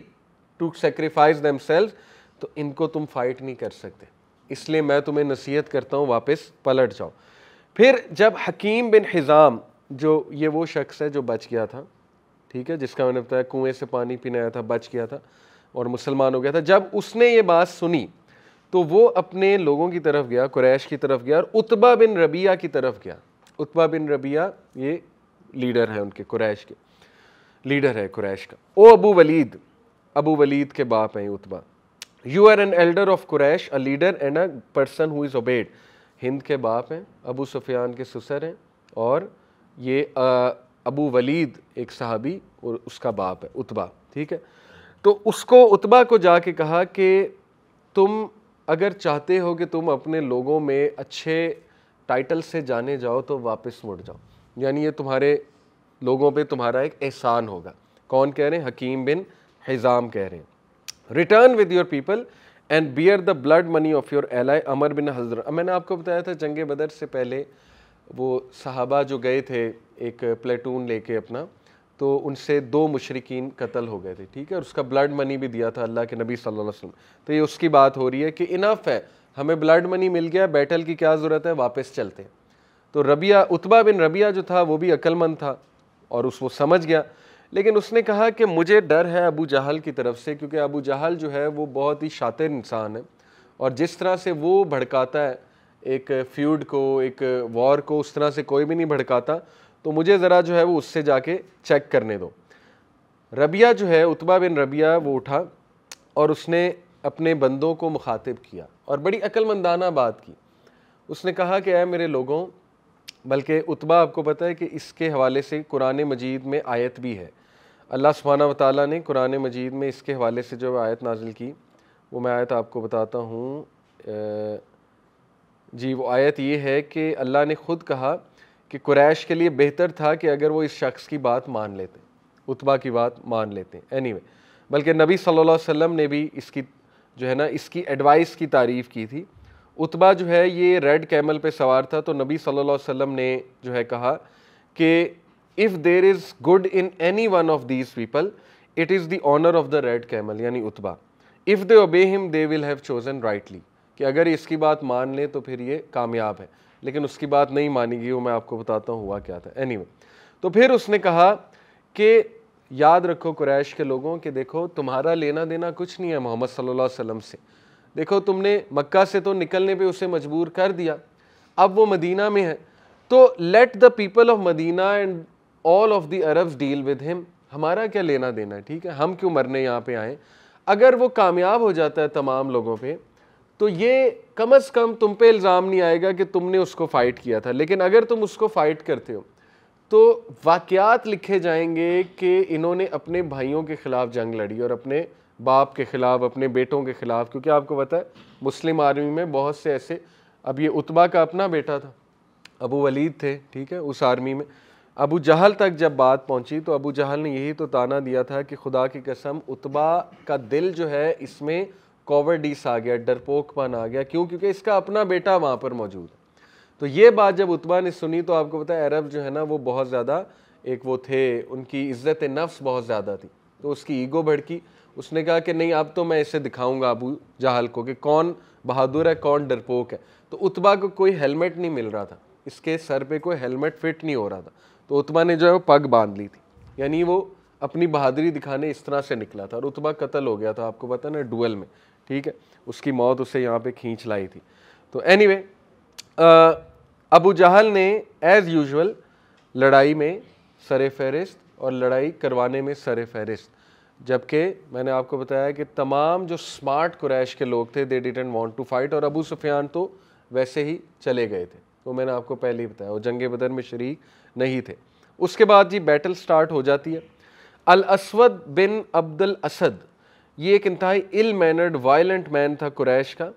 to sacrifice them तो इनको तुम फाइट नहीं कर सकते इसलिए मैं तुम्हें नसीहत करता हूँ वापस पलट जाओ फिर जब हकीम बिन हिज़ाम जो ये वो शख्स है जो बच गया था ठीक है जिसका मैंने बताया कुएँ से पानी पीने आया था बच गया था और मुसलमान हो गया था जब उसने ये बात सुनी तो वो अपने लोगों की तरफ गया कुरैश की तरफ गया और उतबा बिन रबिया की तरफ गया उतबा बिन रबिया ये लीडर है उनके कुरैश के लीडर है कुरैश का ओ अबू वलीद अबू वलीद के बाप हैं Utbah you are an elder of Quraysh a leader and a person who is obeyed Hind के बाप हैं अबू सुफियान के ससुर हैं और ये आ, अबू वलीद एक सहाबी और उसका बाप है उतबा ठीक है तो उसको उतबा को जाके कहा कि तुम अगर चाहते हो कि तुम अपने लोगों में अच्छे टाइटल से जाने जाओ तो वापस मुड़ जाओ यानी ये तुम्हारे लोगों पे तुम्हारा एक एहसान होगा कौन कह रहे हैं हकीम बिन हिज़ाम कह रहे हैं return with your people and bear the blood money of your ally Amr bin हजर मैंने आपको बताया था जंग बदर से पहले वो सहाबा जो गए थे एक प्लेटून लेके अपना तो उनसे दो मुशरकिन कत्ल हो गए थे ठीक है और उसका ब्लड मनी भी दिया था अल्लाह के नबी सल्लल्लाहु अलैहि वसल्लम तो ये उसकी बात हो रही है कि इनफ है हमें ब्लड मनी मिल गया बैटल की क्या ज़रूरत है वापस चलते हैं तो रबिया उतबा बिन रबिया जो था वो भी अक्लमंद था और उस वो समझ गया लेकिन उसने कहा कि मुझे डर है अबू जहल की तरफ से क्योंकि अबू जहल जो है वो बहुत ही शातिर इंसान है और जिस तरह से वो भड़काता है एक फ्यूड को एक वॉर को उस तरह से कोई भी नहीं भड़काता तो मुझे ज़रा जो है वो उससे जाके चेक करने दो रबिया जो है उतबा बिन रबिया वो उठा और उसने अपने बंदों को मुखातिब किया और बड़ी अक्लमंदाना बात की उसने कहा कि अः मेरे लोगों बल्कि उतबा आपको पता है कि इसके हवाले से कुरान मजीद में आयत भी है अल्लाह सुबहाना वाली ने कुरान मजीद में इसके हवाले से जो आयत नाजिल की वो मैं आयत आपको बताता हूँ जी वो आयत ये है कि अल्लाह ने ख़ुद कहा कि कुरैश के लिए बेहतर था कि अगर वो इस शख्स की बात मान लेते उतबा की बात मान लेते एनी anyway, बल्कि नबी सल्लल्लाहु अलैहि वसल्लम ने भी इसकी जो है ना इसकी एडवाइस की तारीफ़ की थी उतबा जो है ये रेड कैमल पे सवार था तो नबी सल्लल्लाहु अलैहि वसल्लम ने जो है कहा कि if there is good in any one of these people it is the owner of the red camel यानी Utbah if they obey him they will have chosen rightly कि अगर इसकी बात मान लें तो फिर ये कामयाब है लेकिन उसकी बात नहीं मानी गई वो मैं आपको बताता हूँ हुआ क्या था एनी anyway, तो फिर उसने कहा कि याद रखो कुरैश के लोगों के देखो तुम्हारा लेना देना कुछ नहीं है मोहम्मद सल्लल्लाहु अलैहि वसल्लम से देखो तुमने मक्का से तो निकलने पे उसे मजबूर कर दिया अब वो मदीना में है तो let the people of Medina and all of the Arabs deal with him हमारा क्या लेना देना है ठीक है हम क्यों मरने यहाँ पे आए अगर वो कामयाब हो जाता है तमाम लोगों पे तो ये कम अज़ कम तुम पे इल्ज़ाम नहीं आएगा कि तुमने उसको फ़ाइट किया था लेकिन अगर तुम उसको फ़ाइट करते हो तो वाक़ात लिखे जाएंगे कि इन्होंने अपने भाइयों के ख़िलाफ़ जंग लड़ी और अपने बाप के ख़िलाफ़ अपने बेटों के ख़िलाफ़ क्योंकि आपको पता है मुस्लिम आर्मी में बहुत से ऐसे अब ये उतबा का अपना बेटा था अबू वलीद थे ठीक है उस आर्मी में अबू जहल तक जब बात पहुंची तो अबू जहल ने यही तो ताना दिया था कि खुदा की कसम उतबा का दिल जो है इसमें कॉवर्डिस आ गया डरपोकपन आ गया क्यों क्योंकि इसका अपना बेटा वहाँ पर मौजूद है तो ये बात जब उतबा ने सुनी तो आपको पता है अरब जो है ना वो बहुत ज़्यादा एक वो थे उनकी इज़्ज़त नफ्स बहुत ज़्यादा थी तो उसकी ईगो भड़की उसने कहा कि नहीं अब तो मैं इसे दिखाऊंगा अबू जहाल को कि कौन बहादुर है कौन डरपोक है तो उतबा को कोई हेलमेट नहीं मिल रहा था इसके सर पे कोई हेलमेट फिट नहीं हो रहा था तो उतबा ने जो है वो पग बांध ली थी यानी वो अपनी बहादुरी दिखाने इस तरह से निकला था और उतबा कत्ल हो गया था आपको पता ना डुअल में ठीक है उसकी मौत उसे यहाँ पे खींच लाई थी तो एनी anyway, अबू जहल ने एज़ यूजल लड़ाई में सर फहरिस्त और लड़ाई करवाने में सर फहरिस्त जबकि मैंने आपको बताया कि तमाम जो स्मार्ट कुरैश के लोग थे they didn't want to fight और अबू सुफियान तो वैसे ही चले गए थे तो मैंने आपको पहले ही बताया वो जंग बदर में शरीक नहीं थे उसके बाद जी बैटल स्टार्ट हो जाती है अल बिन अब्दुल असद ये एक इंतहाई इल मैनर्ड वायलेंट मैन था कुरैश का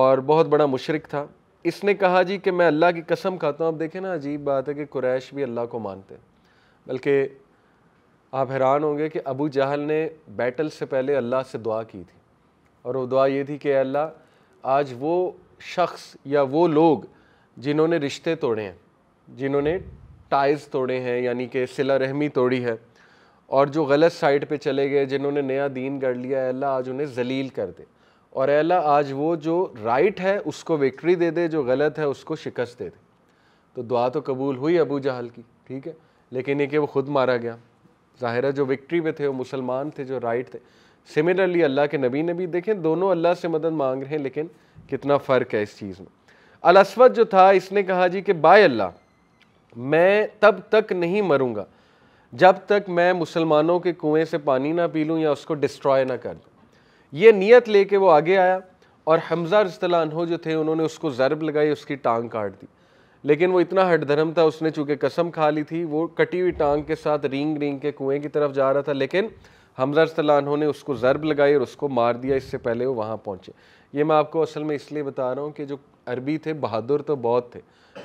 और बहुत बड़ा मुशरक था इसने कहा जी कि मैं अल्लाह की कसम खाता हूँ आप देखें ना अजीब बात है कि कुरैश भी अल्लाह को मानते बल्कि आप हैरान होंगे कि अबू जहल ने बैटल से पहले अल्लाह से दुआ की थी और वो दुआ ये थी कि अल्लाह आज वो शख्स या वो लोग जिन्होंने रिश्ते तोड़े हैं जिन्होंने टाइज़ तोड़े हैं यानी कि सिला रहमी तोड़ी है और जो गलत साइड पे चले गए जिन्होंने नया दीन कर लिया है अल्लाह आज उन्हें जलील कर दे और अल्लाह आज वो जो राइट है उसको विक्ट्री दे दे जो गलत है उसको शिकस्त दे दे तो दुआ तो कबूल हुई अबू जहल की ठीक है लेकिन ये कि वो ख़ुद मारा गया ज़ाहिर जो विक्ट्री पे थे वो मुसलमान थे जो राइट थे सिमिलरली अल्लाह के नबी ने भी देखें दोनों अल्लाह से मदद मांग रहे हैं लेकिन कितना फ़र्क है इस चीज़ में अलस्वत जो था इसने कहा जी कि बाय अल्लाह मैं तब तक नहीं मरूँगा जब तक मैं मुसलमानों के कुएं से पानी ना पी लूँ या उसको डिस्ट्रॉय ना कर दूँ ये नीयत लेके वो आगे आया और हमजा रस्तलानहो जो थे उन्होंने उसको ज़रब लगाई उसकी टांग काट दी लेकिन वो इतना हटधर्म था उसने चूँकि कसम खा ली थी वो कटी हुई टांग के साथ रींग रिंग के कुएं की तरफ जा रहा था लेकिन हमजा रस्तलानहो ने उसको ज़रब लगाई और उसको मार दिया इससे पहले वो वहाँ पहुँचे ये मैं आपको असल में इसलिए बता रहा हूँ कि जो अरबी थे बहादुर तो बहुत थे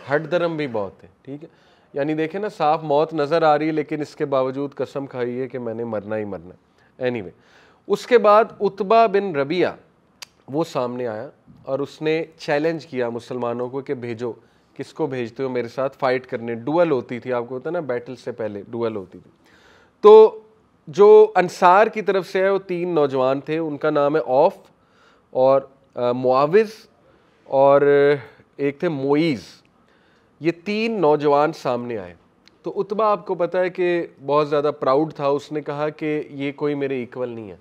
हट धर्म भी बहुत थे ठीक है यानी देखें ना साफ मौत नज़र आ रही है लेकिन इसके बावजूद कसम खाई है कि मैंने मरना ही मरना है एनी anyway, उसके बाद उतबा बिन रबिया वो सामने आया और उसने चैलेंज किया मुसलमानों को कि भेजो किसको भेजते हो मेरे साथ फ़ाइट करने डुअल होती थी आपको होता ना बैटल से पहले डुअल होती थी तो जो अनसार की तरफ से है वो तीन नौजवान थे उनका नाम है ऑफ और मुआवज़ और एक थे मोईज़ ये तीन नौजवान सामने आए तो उतबा आपको पता है कि बहुत ज़्यादा प्राउड था उसने कहा कि ये कोई मेरे इक्वल नहीं है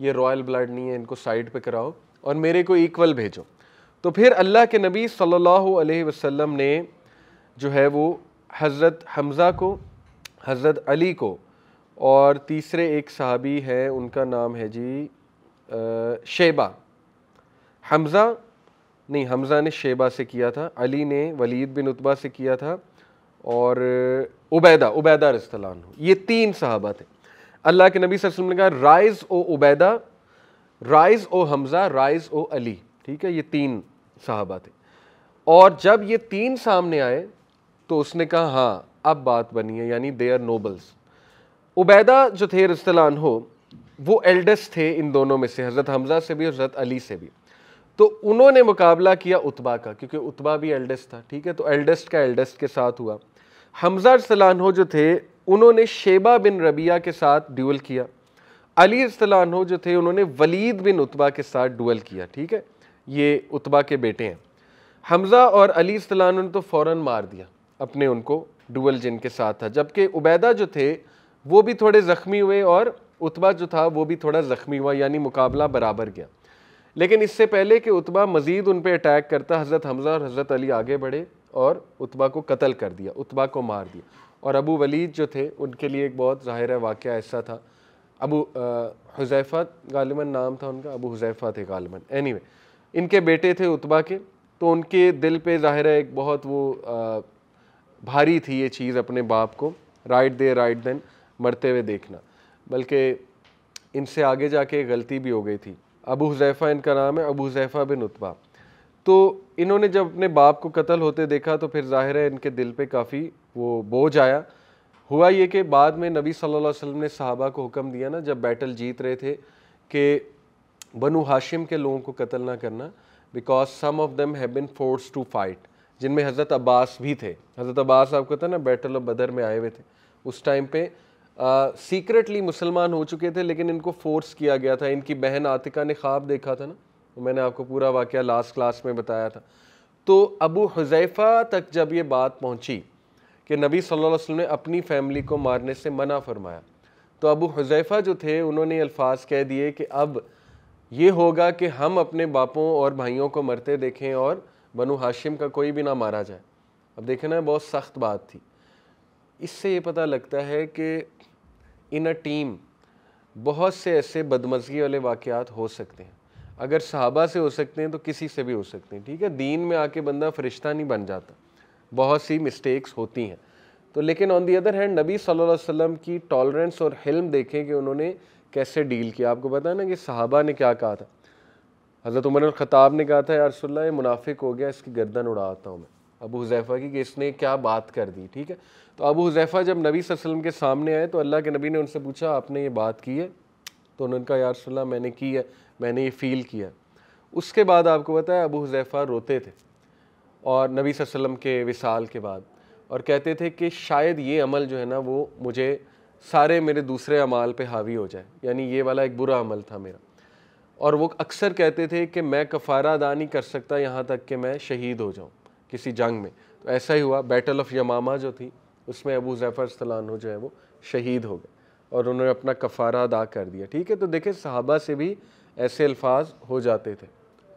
ये रॉयल ब्लड नहीं है इनको साइड पे कराओ और मेरे को इक्वल भेजो तो फिर अल्लाह के नबी सल्लल्लाहु अलैहि वसल्लम ने जो है वो हज़रत हमज़ा को हज़रत अली को और तीसरे एक सहाबी हैं उनका नाम है जी शेबा हमज़ा नहीं हमज़ा ने शेबा से किया था अली ने वलीद बिन उतबा से किया था और उबैदा उबैदा रस्तलान ये तीन सहाबा थे अल्लाह के नबी वसल्लम ने कहा rise O Ubaidah rise O Hamza rise O Ali ठीक है ये तीन सहाबा थे और जब ये तीन सामने आए तो उसने कहा हाँ अब बात बनी है यानी दे आर नोबल्स उबैदा जो थे रस्तलान हो वो एल्डस्ट थे इन दोनों में से हज़रत हमज़ा से भी हज़रत अली से भी तो उन्होंने मुकाबला किया उतबा का क्योंकि उतबा भी एल्डेस्ट था ठीक है तो एल्डेस्ट का एल्डेस्ट के साथ हुआ हमजा सलानो जो थे उन्होंने शेबा बिन रबिया के साथ ड्यूल किया अली सलानो जो थे उन्होंने वलीद बिन उतबा के साथ डुअल किया ठीक है ये उतबा के बेटे हैं हमजा और अली सलानह ने तो फ़ौर मार दिया अपने उनको डुअल जिनके साथ था जबकि उबैदा जो थे वो भी थोड़े ज़ख्मी हुए और उतबा जो था वो भी थोड़ा ज़ख्मी हुआ यानी मुकाबला बराबर गया लेकिन इससे पहले कि उतबा मज़ीद उन पर अटैक करता हज़रत हमज़ा और हज़रत अली आगे बढ़े और उतबा को कत्ल कर दिया उतबा को मार दिया और अबू वलीद जो थे उनके लिए एक बहुत ज़ाहिर वाक़ ऐसा था अबू हुजैफ़ा गालिबा नाम था उनका अबू हुजैफ़ा थे गालिबा एनी anyway, इनके बेटे थे उतबा के तो उनके दिल पे ज़ाहिर है एक बहुत वो आ, भारी थी ये चीज़ अपने बाप को राइट दे राइट देन मरते हुए देखना बल्कि इनसे आगे जाके गलती भी हो गई थी अबू हुजैफ़ा इनका नाम है अबू हुजैफ़ा बिन उतबा तो इन्होंने जब अपने बाप को कत्ल होते देखा तो फिर ज़ाहिर है इनके दिल पे काफ़ी वो बोझ आया हुआ ये कि बाद में नबी सल्लल्लाहु अलैहि वसल्लम ने सहाबा को हुक्म दिया ना जब बैटल जीत रहे थे कि बनु हाशिम के लोगों को कत्ल ना करना because some of them have been forced to fight जिनमें हज़रत अब्बास भी थे हज़रत अब्बास आपको था ना बैटल ऑफ बदर में आए हुए थे उस टाइम पे सीक्रेटली मुसलमान हो चुके थे लेकिन इनको फोर्स किया गया था इनकी बहन आतिका ने ख्वाब देखा था ना तो मैंने आपको पूरा वाक़ लास्ट क्लास में बताया था तो अबू हुजैफ़ा तक जब ये बात पहुँची कि नबी सल्लल्लाहु अलैहि वसल्लम ने अपनी फैमिली को मारने से मना फरमाया तो अबू हुजैफ़ा जो थे उन्होंने अल्फाज कह दिए कि अब ये होगा कि हम अपने बापों और भाइयों को मरते देखें और बनु हाशिम का कोई भी ना मारा जाए अब देखें ना बहुत सख्त बात थी इससे ये पता लगता है कि इन अ टीम बहुत से ऐसे बदमजगी वाले वाक़ात हो सकते हैं अगर सहाबा से हो सकते हैं तो किसी से भी हो सकते हैं ठीक है दीन में आके बंदा फरिश्ता नहीं बन जाता बहुत सी मिस्टेक्स होती हैं तो लेकिन ऑन दी अदर हैंड नबी सल्लल्लाहु अलैहि वसल्लम की टॉलरेंस और हिल्म देखें कि उन्होंने कैसे डील किया आपको पता है ना कि सहाबा ने क्या कहा था हज़रत उमर खताब ने कहा था यारसोल्ला ये मुनाफिक हो गया इसकी गर्दन उड़ाता हूँ मैं अबू हुजैफ़ा की कि इसने क्या बात कर दी ठीक है तो अबू हुजैफ़ा जब नबी वसल्लम के सामने आए तो अल्लाह के नबी ने उनसे पूछा आपने ये बात की है तो उन्होंने कहा यार सल्ला मैंने की है मैंने ये फ़ील किया उसके बाद आपको पता है अबू हुजैफ़ा रोते थे और नबी वसल्लम के विसाल के बाद और कहते थे कि शायद ये अमल जो है ना वो मुझे सारे मेरे दूसरे अमाल पे हावी हो जाए यानी ये वाला एक बुरा अमल था मेरा और वो अक्सर कहते थे कि मैं कफ़ारा अदा नहीं कर सकता यहाँ तक कि मैं शहीद हो जाऊँ किसी जंग में तो ऐसा ही हुआ बैटल ऑफ यमामा जो थी उसमें अबू जैफ़र सलानो जो है वो शहीद हो गए और उन्होंने अपना कफ़ारा अदा कर दिया ठीक है तो देखिए साहबा से भी ऐसे अल्फाज हो जाते थे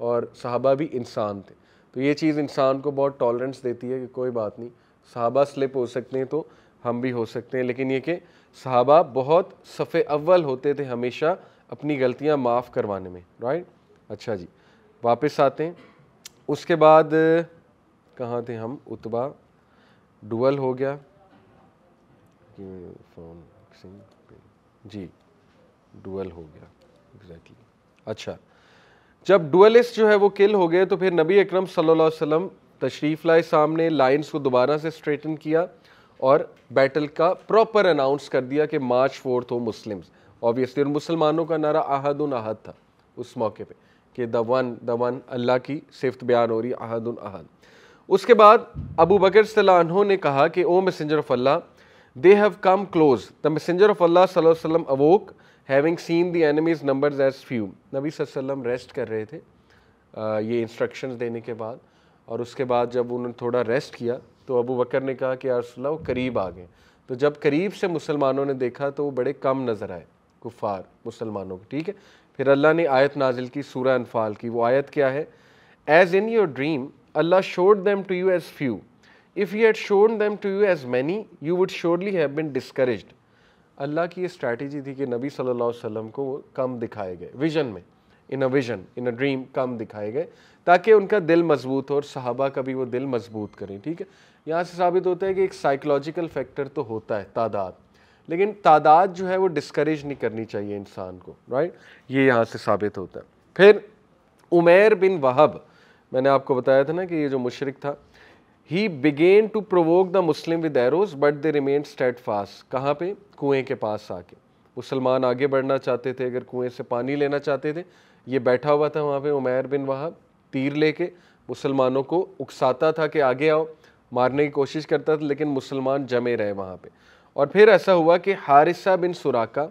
और साहबा भी इंसान थे तो ये चीज़ इंसान को बहुत टॉलरेंस देती है कि कोई बात नहीं साहबा स्लिप हो सकते हैं तो हम भी हो सकते हैं लेकिन ये कि साहबा बहुत सफ़े अव्वल होते थे हमेशा अपनी गलतियाँ माफ़ करवाने में राइट अच्छा जी वापस आते हैं उसके बाद कहाँ थे हम उतबा डुअल हो गया जी डुअल हो गया एग्जैक्टली exactly. अच्छा जब डुअलिस्ट जो है वो किल हो गए तो फिर नबी अकरम सल्लल्लाहु अलैहि वसल्लम तशरीफ़ लाए सामने लाइंस को दोबारा से स्ट्रेटन किया और बैटल का प्रॉपर अनाउंस कर दिया कि march forth O Muslims obviously और मुसलमानों का नारा आहद उन आहद था उस मौके पे कि the one the one Allah की सिफ्त बयान हो रही आहद उन आहद उसके बाद अबू बकर ने कहा कि O messenger of Allah they have come close the messenger of Allah सल्लम awoke having seen the enemies numbers as few नबी सल्लम रेस्ट कर रहे थे आ, ये इंस्ट्रक्शंस देने के बाद और उसके बाद जब उन्होंने थोड़ा रेस्ट किया तो अबू बकर ने कहा कि यारसोल्ला वो करीब आ गए तो जब करीब से मुसलमानों ने देखा तो वो बड़े कम नज़र आए कुफ़ार मुसलमानों को ठीक है फिर अल्लाह ने आयत नाजिल की सूर्य अनफाल की वो आयत क्या है as in your dream Allah showed them to you as few. If He had shown them to you as many, you would surely have been discouraged. Allah की ये strategy थी कि नबी सल्लल्लाहु अलैहि वसल्लम को कम दिखाए गए विजन में इन a vision in a dream come दिखाए गए ताकि उनका दिल मजबूत हो और सहाबा का भी वो दिल मजबूत करें ठीक है यहाँ से साबित होता है कि एक साइकोलॉजिकल फैक्टर तो होता है तादाद लेकिन तादाद जो है वो डिस्करेज नहीं करनी चाहिए इंसान को राइट ये यहाँ से साबित होता है फिर उमेर बिन वहब मैंने आपको बताया था ना कि ये जो मुशरक था he began to provoke the Muslim with arrows but they remain steadfast कहाँ पे कुएं के पास आके मुसलमान आगे बढ़ना चाहते थे अगर कुएं से पानी लेना चाहते थे ये बैठा हुआ था वहाँ पे उमैर बिन वहाब तीर लेके मुसलमानों को उकसाता था कि आगे आओ मारने की कोशिश करता था लेकिन मुसलमान जमे रहे वहाँ पे और फिर ऐसा हुआ कि हारिसा बिन सुराका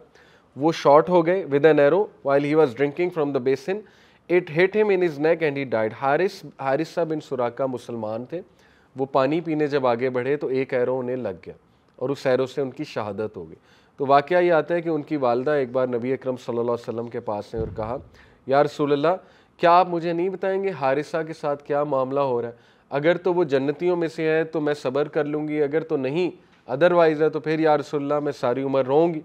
वो शॉर्ट हो गए with an arrow while he was drinking from the basin it hit him in his neck and he died Haris Haris साहब इन सुराका मुसलमान थे वो पानी पीने जब आगे बढ़े तो एक एरो उन्हें लग गया और उस एरो से उनकी शहादत हो गई तो वाक़ ये आता है कि उनकी वालदा एक बार नबी अकरम सल्लल्लाहु के पास हैं और कहा यार रसूलल्लाह क्या आप मुझे नहीं बताएंगे हारिसा के साथ क्या मामला हो रहा है अगर तो वो जन्नतियों में से है तो मैं सब्र कर लूँगी अगर तो नहीं अदरवाइज़ है तो फिर यार रसोल्ला मैं सारी उम्र रहूँगी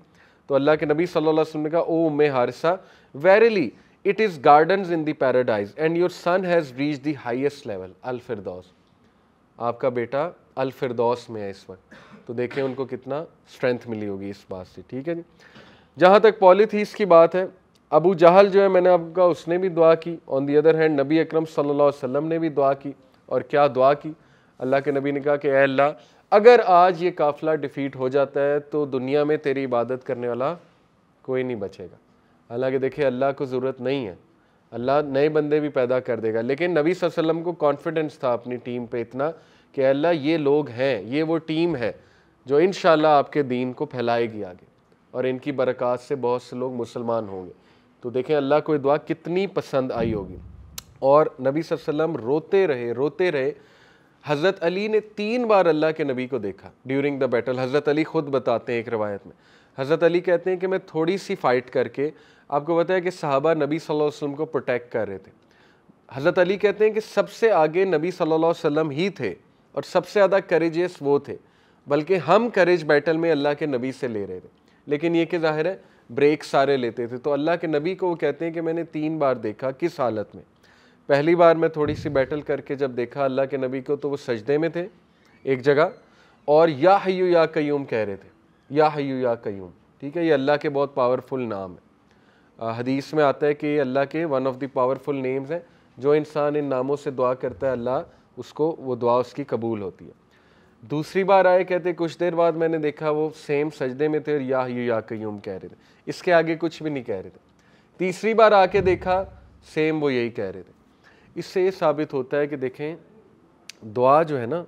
तो अल्लाह के नबी सल्लल्लाहु अलैहि वसल्लम ने कहा O Umm Haritha verily it is garden in the paradise and your son has reach the highest level अलफिरदौस आपका बेटा अलफिरदौस में है इस वक्त तो देखें उनको कितना स्ट्रेंथ मिली होगी इस बात से ठीक है जी जहाँ तक पॉलीथीस की बात है अबू जहल जो है मैंने आपका उसने भी दुआ की ऑन दी अदर हैंड नबी अक्रम सल्लल्लाहु ने भी दुआ की और क्या दुआ की अल्लाह के नबी ने कहा कि अल्लाह अगर आज ये काफ़िला डिफ़ीट हो जाता है तो दुनिया में तेरी इबादत करने वाला कोई नहीं बचेगा हालांकि देखिए अल्लाह को ज़रूरत नहीं है अल्लाह नए बंदे भी पैदा कर देगा लेकिन नबी वसल्लम को कॉन्फिडेंस था अपनी टीम पे इतना कि अल्लाह ये लोग हैं ये वो टीम है जो इन आपके दीन को फैलाएगी आगे और इनकी बरक़ात से बहुत से लोग मुसलमान होंगे तो देखें अल्लाह को ये दुआ कितनी पसंद आई होगी और नबी वसल्लम रोते रहे रोते रहे हज़रत अली ने तीन बार अल्लाह के नबी को देखा ड्यूरिंग द बैटल हज़रत अली ख़ुद बताते हैं एक रवायत में हज़रत अली कहते हैं कि मैं थोड़ी सी फ़ाइट करके आपको बताया कि साहबा नबी सल्लल्लाहु अलैहि वसल्लम को प्रोटेक्ट कर रहे थे हज़रत अली कहते हैं कि सबसे आगे नबी सल्लल्लाहु अलैहि वसल्लम ही थे और सबसे ज़्यादा करेजियस वो थे बल्कि हम करेज बैटल में अल्लाह के नबी से ले रहे थे लेकिन ये कि ज़ाहिर है ब्रेक सारे लेते थे तो अल्लाह के नबी को वो कहते हैं कि मैंने तीन बार देखा किस हालत में पहली बार मैं थोड़ी सी बैटल करके जब देखा अल्लाह के नबी को तो वो सजदे में थे एक जगह और या हयू या कयूम कह रहे थे या हयू या कयूम ठीक है ये अल्लाह के बहुत पावरफुल नाम है हदीस में आता है कि अल्लाह के one of the powerful names हैं जो इंसान इन नामों से दुआ करता है अल्लाह उसको वो दुआ उसकी कबूल होती है दूसरी बार आए कहते कुछ देर बाद मैंने देखा वो सेम सजदे में थे और या यू या कयूम कह रहे थे इसके आगे कुछ भी नहीं कह रहे थे तीसरी बार आके देखा सेम वो यही कह रहे थे इससे ये साबित होता है कि देखें दुआ जो है ना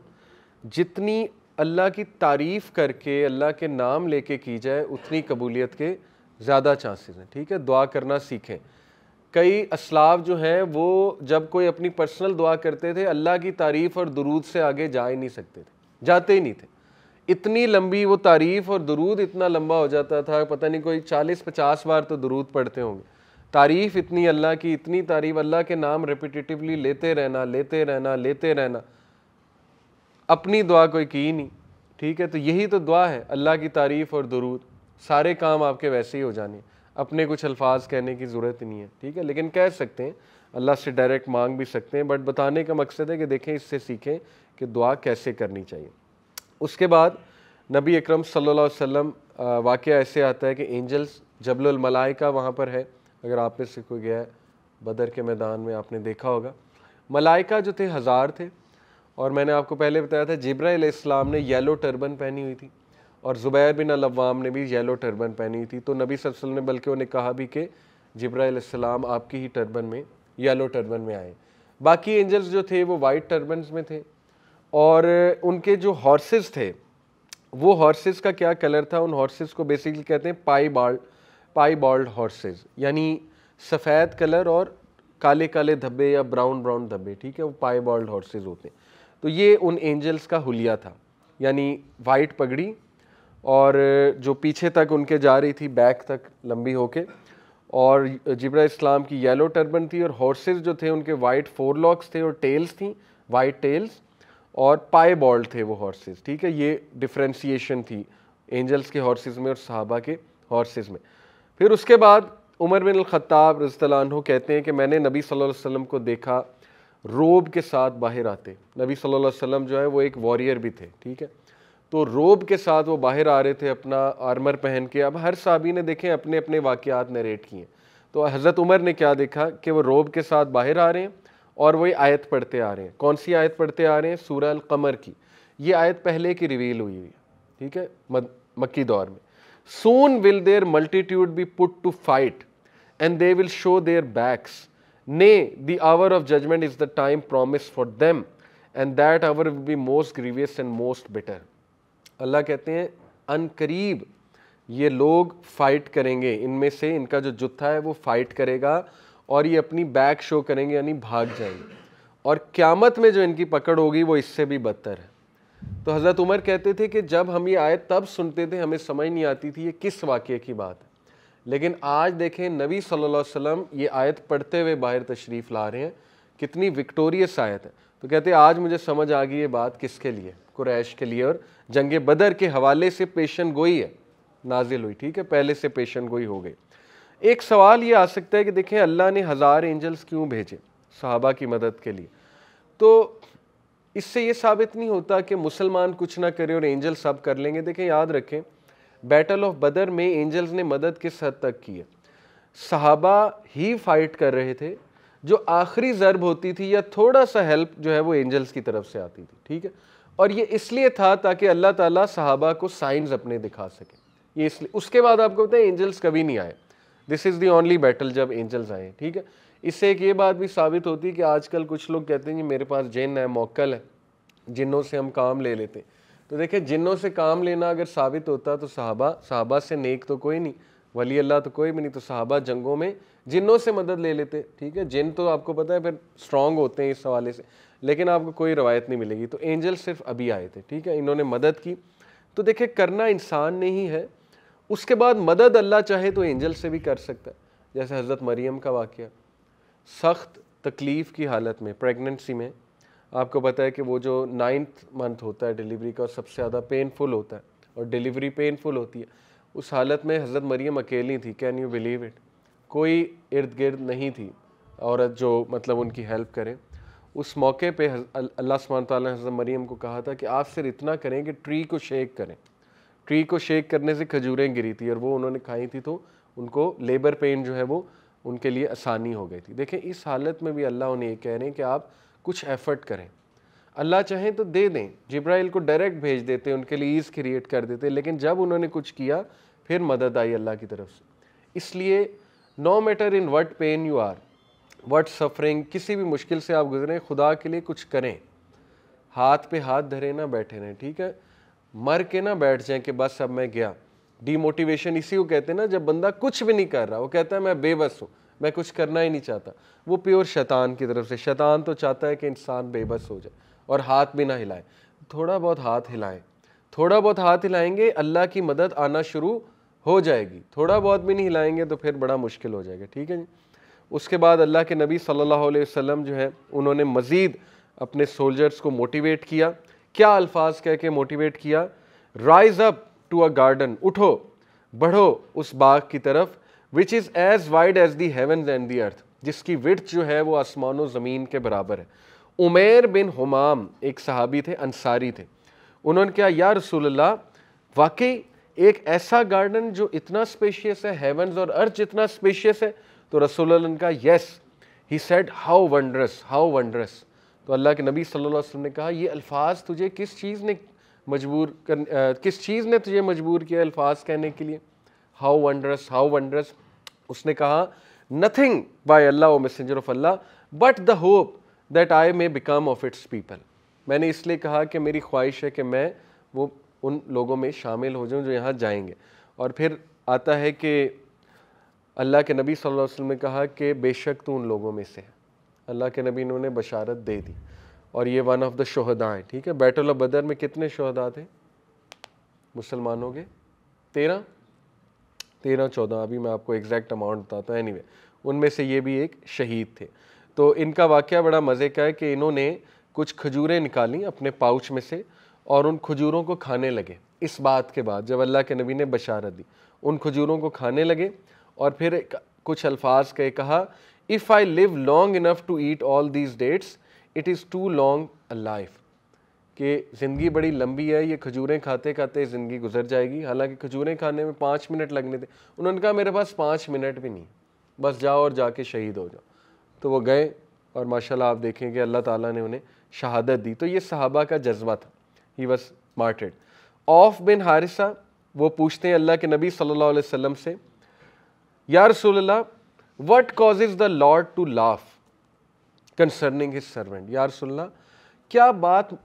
जितनी अल्लाह की तारीफ़ करके अल्लाह के नाम लेके की जाए उतनी कबूलियत के ज़्यादा चांसेस हैं ठीक है दुआ करना सीखें कई असलाव जो हैं वो जब कोई अपनी पर्सनल दुआ करते थे अल्लाह की तारीफ़ और दरूद से आगे जा ही नहीं सकते थे जाते ही नहीं थे इतनी लंबी वो तारीफ़ और दरूद इतना लंबा हो जाता था पता नहीं कोई चालीस पचास बार तो दरूद पढ़ते होंगे तारीफ़ इतनी अल्लाह की इतनी तारीफ़ अल्लाह के नाम रिपीटिवली लेते रहना लेते रहना लेते रहना अपनी दुआ कोई की नहीं ठीक है तो यही तो दुआ है अल्लाह की तारीफ़ और दरूद सारे काम आपके वैसे ही हो जाने अपने कुछ अल्फाज कहने की ज़रूरत नहीं है ठीक है लेकिन कह सकते हैं अल्लाह से डायरेक्ट मांग भी सकते हैं बट बताने का मकसद है कि देखें इससे सीखें कि दुआ कैसे करनी चाहिए उसके बाद नबी अकरम सल्लल्लाहु अलैहि वसल्लम वाक़ ऐसे आता है कि एंजल्स जबल मलाइका वहाँ पर है अगर आप में से कोई गया है बदर के मैदान में आपने देखा होगा मलाइका जो थे हज़ार थे और मैंने आपको पहले बताया था जब्राइल इस्लाम ने येलो टर्बन पहनी हुई थी और ज़ुबैर बिन अलवाम ने भी येलो टर्बन पहनी हुई थी तो नबी वसल्लम ने बल्कि उन्हें कहा भी कि जब्राईसम आपकी ही टर्बन में येलो टर्बन में आए बाकी एंजल्स जो थे वो वाइट टर्बन में थे और उनके जो हॉर्सेस थे वो हॉर्सेस का क्या कलर था उन हॉर्सेस को बेसिकली कहते हैं piebald piebald horses यानी सफ़ेद कलर और काले काले धब्बे या ब्राउन ब्राउन धब्बे ठीक है वो पाई बाल्ड हॉर्सेज होते हैं तो ये उन एंजल्स का हुलिया था यानी वाइट पगड़ी और जो पीछे तक उनके जा रही थी बैक तक लंबी होके और जिब्रा इस्लाम की येलो टर्बन थी और हॉर्सेस जो थे उनके वाइट फोर लॉक्स थे और टेल्स थी वाइट टेल्स और पाए बॉल्ड थे वो हॉर्सेस ठीक है ये डिफ्रेंसीशन थी एंजल्स के हॉर्सेस में और साहबा के हॉर्सेस में फिर उसके बाद उमर बिन ख़त्ताब रज़तलान कहते हैं कि मैंने नबी सल्लल्लाहु अलैहि वसल्लम को देखा रोब के साथ बाहर आते नबी सल्लल्लाहु अलैहि वसल्लम जो है वो एक वॉरियर भी थे ठीक है तो रोब के साथ वो बाहर आ रहे थे अपना आर्मर पहन के अब हर साबी ने देखें अपने अपने वाक़ात नरेट किए तो हज़रत उमर ने क्या देखा कि वो रोब के साथ बाहर आ रहे हैं और वही आयत पढ़ते आ रहे हैं कौन सी आयत पढ़ते आ रहे हैं सूरह कमर की ये आयत पहले की रिवील हुई हुई ठीक है मक्की दौर में soon will their multitude be put to fight and they will show their backs Nay, the hour of judgment is the time promised for them, and that hour will be most grievous and most bitter. Allah कहते हैं अनकरीब ये लोग fight करेंगे इनमें से इनका जो जुत्था है वो फाइट करेगा और ये अपनी बैक शो करेंगे यानी भाग जाएंगे और क्यामत में जो इनकी पकड़ होगी वो इससे भी बदतर है तो हज़रत उमर कहते थे कि जब हम ये आए तब सुनते थे हमें समझ नहीं आती थी ये किस वाक्य की बात है लेकिन आज देखें नबी सल्लल्लाहु अलैहि वसल्लम ये आयत पढ़ते हुए बाहर तशरीफ़ ला रहे हैं कितनी विक्टोरियस आयत है तो कहते हैं आज मुझे समझ आ गई ये बात किसके लिए कुरैश के लिए और जंग बदर के हवाले से पेशन गोई है नाजिल हुई ठीक है पहले से पेशन गोई हो गई एक सवाल ये आ सकता है कि देखें अल्लाह ने हज़ार एंजल्स क्यों भेजे सहाबा की मदद के लिए तो इससे ये साबित नहीं होता कि मुसलमान कुछ ना करें और एंजल सब कर लेंगे देखें याद रखें बैटल ऑफ बदर में एंजल्स ने मदद किस हद तक की है सहाबा ही फाइट कर रहे थे जो आखिरी ज़रब होती थी या थोड़ा सा हेल्प जो है वो एंजल्स की तरफ से आती थी ठीक है और ये इसलिए था ताकि अल्लाह ताला सहाबा को साइंस अपने दिखा सके ये इसलिए उसके बाद आपको बताएं एंजल्स कभी नहीं आए this is the only battle जब एंजल्स आए ठीक है इससे एक ये बात भी साबित होती है कि आजकल कुछ लोग कहते हैं कि मेरे पास जिन है मोक्ल है जिनों से हम काम ले लेते हैं तो देखिए जिन्नों से काम लेना अगर साबित होता तो साहबा साहबा से नेक तो कोई नहीं वली अल्लाह तो कोई भी नहीं तो साहबा जंगों में जिन्नों से मदद ले लेते ठीक है जिन तो आपको पता है फिर स्ट्रांग होते हैं इस हवाले से लेकिन आपको कोई रवायत नहीं मिलेगी तो एंजल सिर्फ अभी आए थे ठीक है इन्होंने मदद की तो देखिए करना इंसान ने ही है उसके बाद मदद अल्लाह चाहे तो एंजल से भी कर सकता है जैसे हज़रत मरीम का वाक़ सख्त तकलीफ़ की हालत में प्रेगनेंसी में आपको पता है कि वो जो नाइन्थ मंथ होता है डिलीवरी का और सबसे ज़्यादा पेनफुल होता है और डिलीवरी पेनफुल होती है उस हालत में हज़रत मरियम अकेली थी कैन यू बिलीव इट कोई इर्द गिर्द नहीं थी औरत जो मतलब उनकी हेल्प करें उस मौके पे अल्लाह सुबहान ताला ने हज़रत मरीम को कहा था कि आप सिर्फ इतना करें कि ट्री को शेक करें ट्री को शेक करने से खजूरें गिरी थी और वो उन्होंने खाई थी तो उनको लेबर पेन जो है वो उनके लिए आसानी हो गई थी देखें इस हालत में भी अल्लाह उन्हें ये कह रहे हैं कि आप कुछ एफर्ट करें अल्लाह चाहें तो दे दें जब्राइल को डायरेक्ट भेज देते उनके लिए ईज़ क्रिएट कर देते लेकिन जब उन्होंने कुछ किया फिर मदद आई अल्लाह की तरफ से इसलिए no matter in what pain you are what suffering किसी भी मुश्किल से आप गुजरें खुदा के लिए कुछ करें हाथ पे हाथ धरे ना बैठे रहें ठीक है मर के ना बैठ जाएं कि बस अब मैं गया डीमोटिवेशन इसी को कहते हैं ना जब बंदा कुछ भी नहीं कर रहा वो कहता है मैं बेबस हूँ मैं कुछ करना ही नहीं चाहता वो प्योर शैतान की तरफ से शैतान तो चाहता है कि इंसान बेबस हो जाए और हाथ भी ना हिलाए थोड़ा बहुत हाथ हिलाएं थोड़ा बहुत हाथ हिलाएंगे अल्लाह की मदद आना शुरू हो जाएगी थोड़ा बहुत भी नहीं हिलाएंगे तो फिर बड़ा मुश्किल हो जाएगा ठीक है जी उसके बाद अल्लाह के नबी सल्लल्लाहु अलैहि वसल्लम जो है उन्होंने मज़ीद अपने सोल्जर्स को मोटिवेट किया क्या अल्फाज कह के मोटिवेट किया rise up to a garden उठो बढ़ो उस बाग की तरफ which is as wide as the heaven and the earth जिसकी विर्थ जो है वो आसमान ज़मीन के बराबर है उमेर बिन हमाम एक सहाबी थे अंसारी थे उन्होंने कहा या रसूलल्लाह वाकई एक ऐसा गार्डन जो इतना स्पेशियस है हेवन और अर्थ जितना स्पेशियस है तो रसूल का yes he said how wondrous how wondrous तो अल्लाह के नबी सल्लल्लाहु अलैहि वसल्लम ने कहा ये अल्फाज तुझे किस चीज़ ने मजबूर कर आ, किस चीज़ ने तुझे मजबूर किया अल्फाज कहने के लिए हाउ वंडरस हाउ वंडरस उसने कहा nothing by Allah O messenger of Allah but the hope that I may become of its people मैंने इसलिए कहा कि मेरी ख्वाहिश है कि मैं वो उन लोगों में शामिल हो जाऊँ जो यहाँ जाएंगे और फिर आता है कि अल्लाह के नबी सल्लल्लाहु अलैहि वसल्लम ने कहा कि बेशक तो उन लोगों में से है अल्लाह के नबी इन्होंने बशारत दे दी और ये वन ऑफ द शहदा है ठीक है बैटल ऑफ बदर में कितने शहदा थे मुसलमानों के तेरह तेरह चौदह अभी मैं आपको एग्जैक्ट अमाउंट बताता हूँ एनी उनमें से ये भी एक शहीद थे तो इनका वाक्य बड़ा मज़े का है कि इन्होंने कुछ खजूरें निकाली अपने पाउच में से और उन खजूरों को खाने लगे इस बात के बाद जब अल्लाह के नबी ने बशारत दी उन खजूरों को खाने लगे और फिर कुछ अल्फाज कहे कहा if I live long enough to eat all these dates it is too long a life कि ज़िंदगी बड़ी लंबी है ये खजूरें खाते खाते ज़िंदगी गुजर जाएगी हालांकि खजूरें खाने में पाँच मिनट लगने थे उन्होंने कहा मेरे पास पाँच मिनट भी नहीं बस जाओ और जाके शहीद हो जाओ तो वो गए और माशाल्लाह आप देखें कि अल्लाह ताला ने उन्हें शहादत दी तो ये सहाबा का जज्बा था ही वॉज मार्टेड ऑफ बिन हारिसा वो पूछते हैं अल्लाह के नबी सल्लल्लाहु अलैहि वसल्लम से या रसूलल्लाह what causes the Lord to laugh concerning his servant या रसुल्ला क्या बात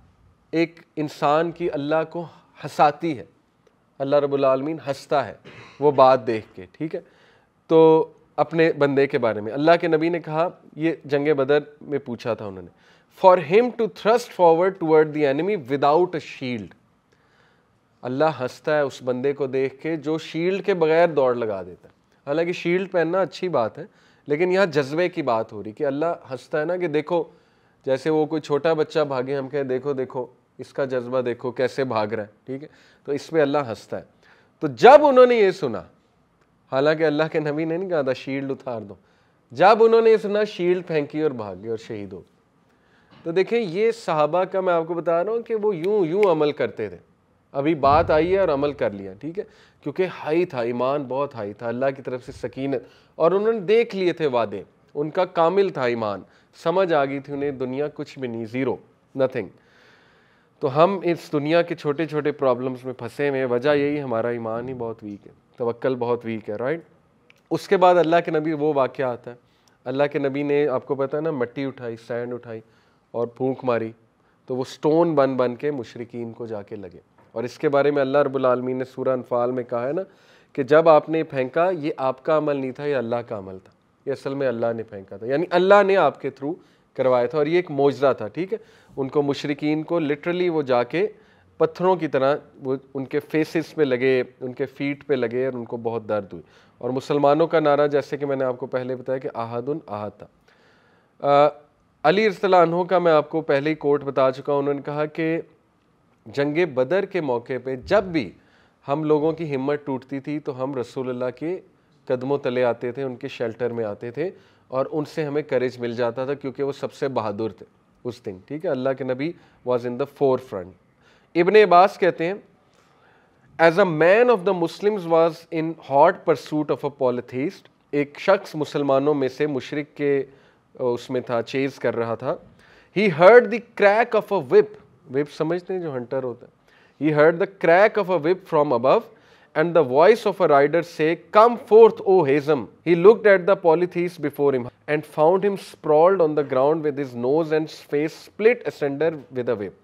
एक इंसान की अल्लाह को हंसाती है अल्लाह रबालमीन हंसता है वो बात देख के ठीक है तो अपने बंदे के बारे में अल्लाह के नबी ने कहा ये जंग बदर में पूछा था उन्होंने for him to thrust forward toward the enemy without a shield Allah हंसता है उस बंदे को देख के जो शील्ड के बगैर दौड़ लगा देता है हालांकि शील्ड पहनना अच्छी बात है लेकिन यहाँ जज्बे की बात हो रही कि अल्लाह हंसता है ना कि देखो जैसे वो कोई छोटा बच्चा भागे हम कहें देखो देखो इसका जज्बा देखो कैसे भाग रहा है ठीक है तो इस पर अल्लाह हंसता है तो जब उन्होंने ये सुना हालांकि अल्लाह के नबी ने नहीं कहा था शील्ड उतार दो जब उन्होंने ये सुना शील्ड फेंकी और भागे और शहीद हो तो देखें ये साहबा का मैं आपको बता रहा हूँ कि वो यूं यूं अमल करते थे अभी बात आई है और अमल कर लिया ठीक है क्योंकि हाई था ईमान बहुत हाई था अल्लाह की तरफ से सकीनत और उन्होंने देख लिए थे वादे उनका कामिल था ईमान समझ आ गई थी उन्हें दुनिया कुछ भी नहीं ज़ीरो नथिंग तो हम इस दुनिया के छोटे छोटे प्रॉब्लम्स में फंसे हुए हैं वजह यही हमारा ईमान ही बहुत वीक है तवक्ल बहुत वीक है राइट उसके बाद अल्लाह के नबी वो वाक्य आता है अल्लाह के नबी ने आपको पता है ना मट्टी उठाई सैंड उठाई और फूंक मारी तो वो स्टोन बन बन के मुशरकिन को जाके लगे और इसके बारे में अल्लाह रबालमीन ने सूर अनफाल में कहा है ना कि जब आपने फेंका ये आपका अमल नहीं था ये अल्लाह का अमल था ये असल में अल्लाह ने फेंका था यानी अल्लाह ने आपके थ्रू करवाया था और ये एक मौजा था ठीक है उनको मुशरकिन को लिटरली वो जाके पत्थरों की तरह वो उनके फेसिस पे लगे उनके फीट पे लगे और उनको बहुत दर्द हुई और मुसलमानों का नारा जैसे कि मैंने आपको पहले बताया कि आहदन आहद था अली रसलानों का मैं आपको पहले ही कोर्ट बता चुका हूँ उन्होंने कहा कि जंग बदर के मौके पे जब भी हम लोगों की हिम्मत टूटती थी तो हम रसूलुल्लाह के कदमों तले आते थे उनके शेल्टर में आते थे और उनसे हमें करेज मिल जाता था क्योंकि वो सबसे बहादुर थे उस दिन ठीक है अल्लाह के नबी was in the forefront Ibn Abbas कहते हैं as a man of the Muslim was in hot pursuit of a polytheist एक शख्स मुसलमानों में से मुशरक के उसमें था चेज कर रहा था he heard the crack of a whip whip समझते हैं जो हंटर होता है he heard the crack of a whip from above and the voice of a rider say, Come forth, O Hazem. He looked at the polytheist before him and found him sprawled on the ground with his nose and face split asunder with a whip.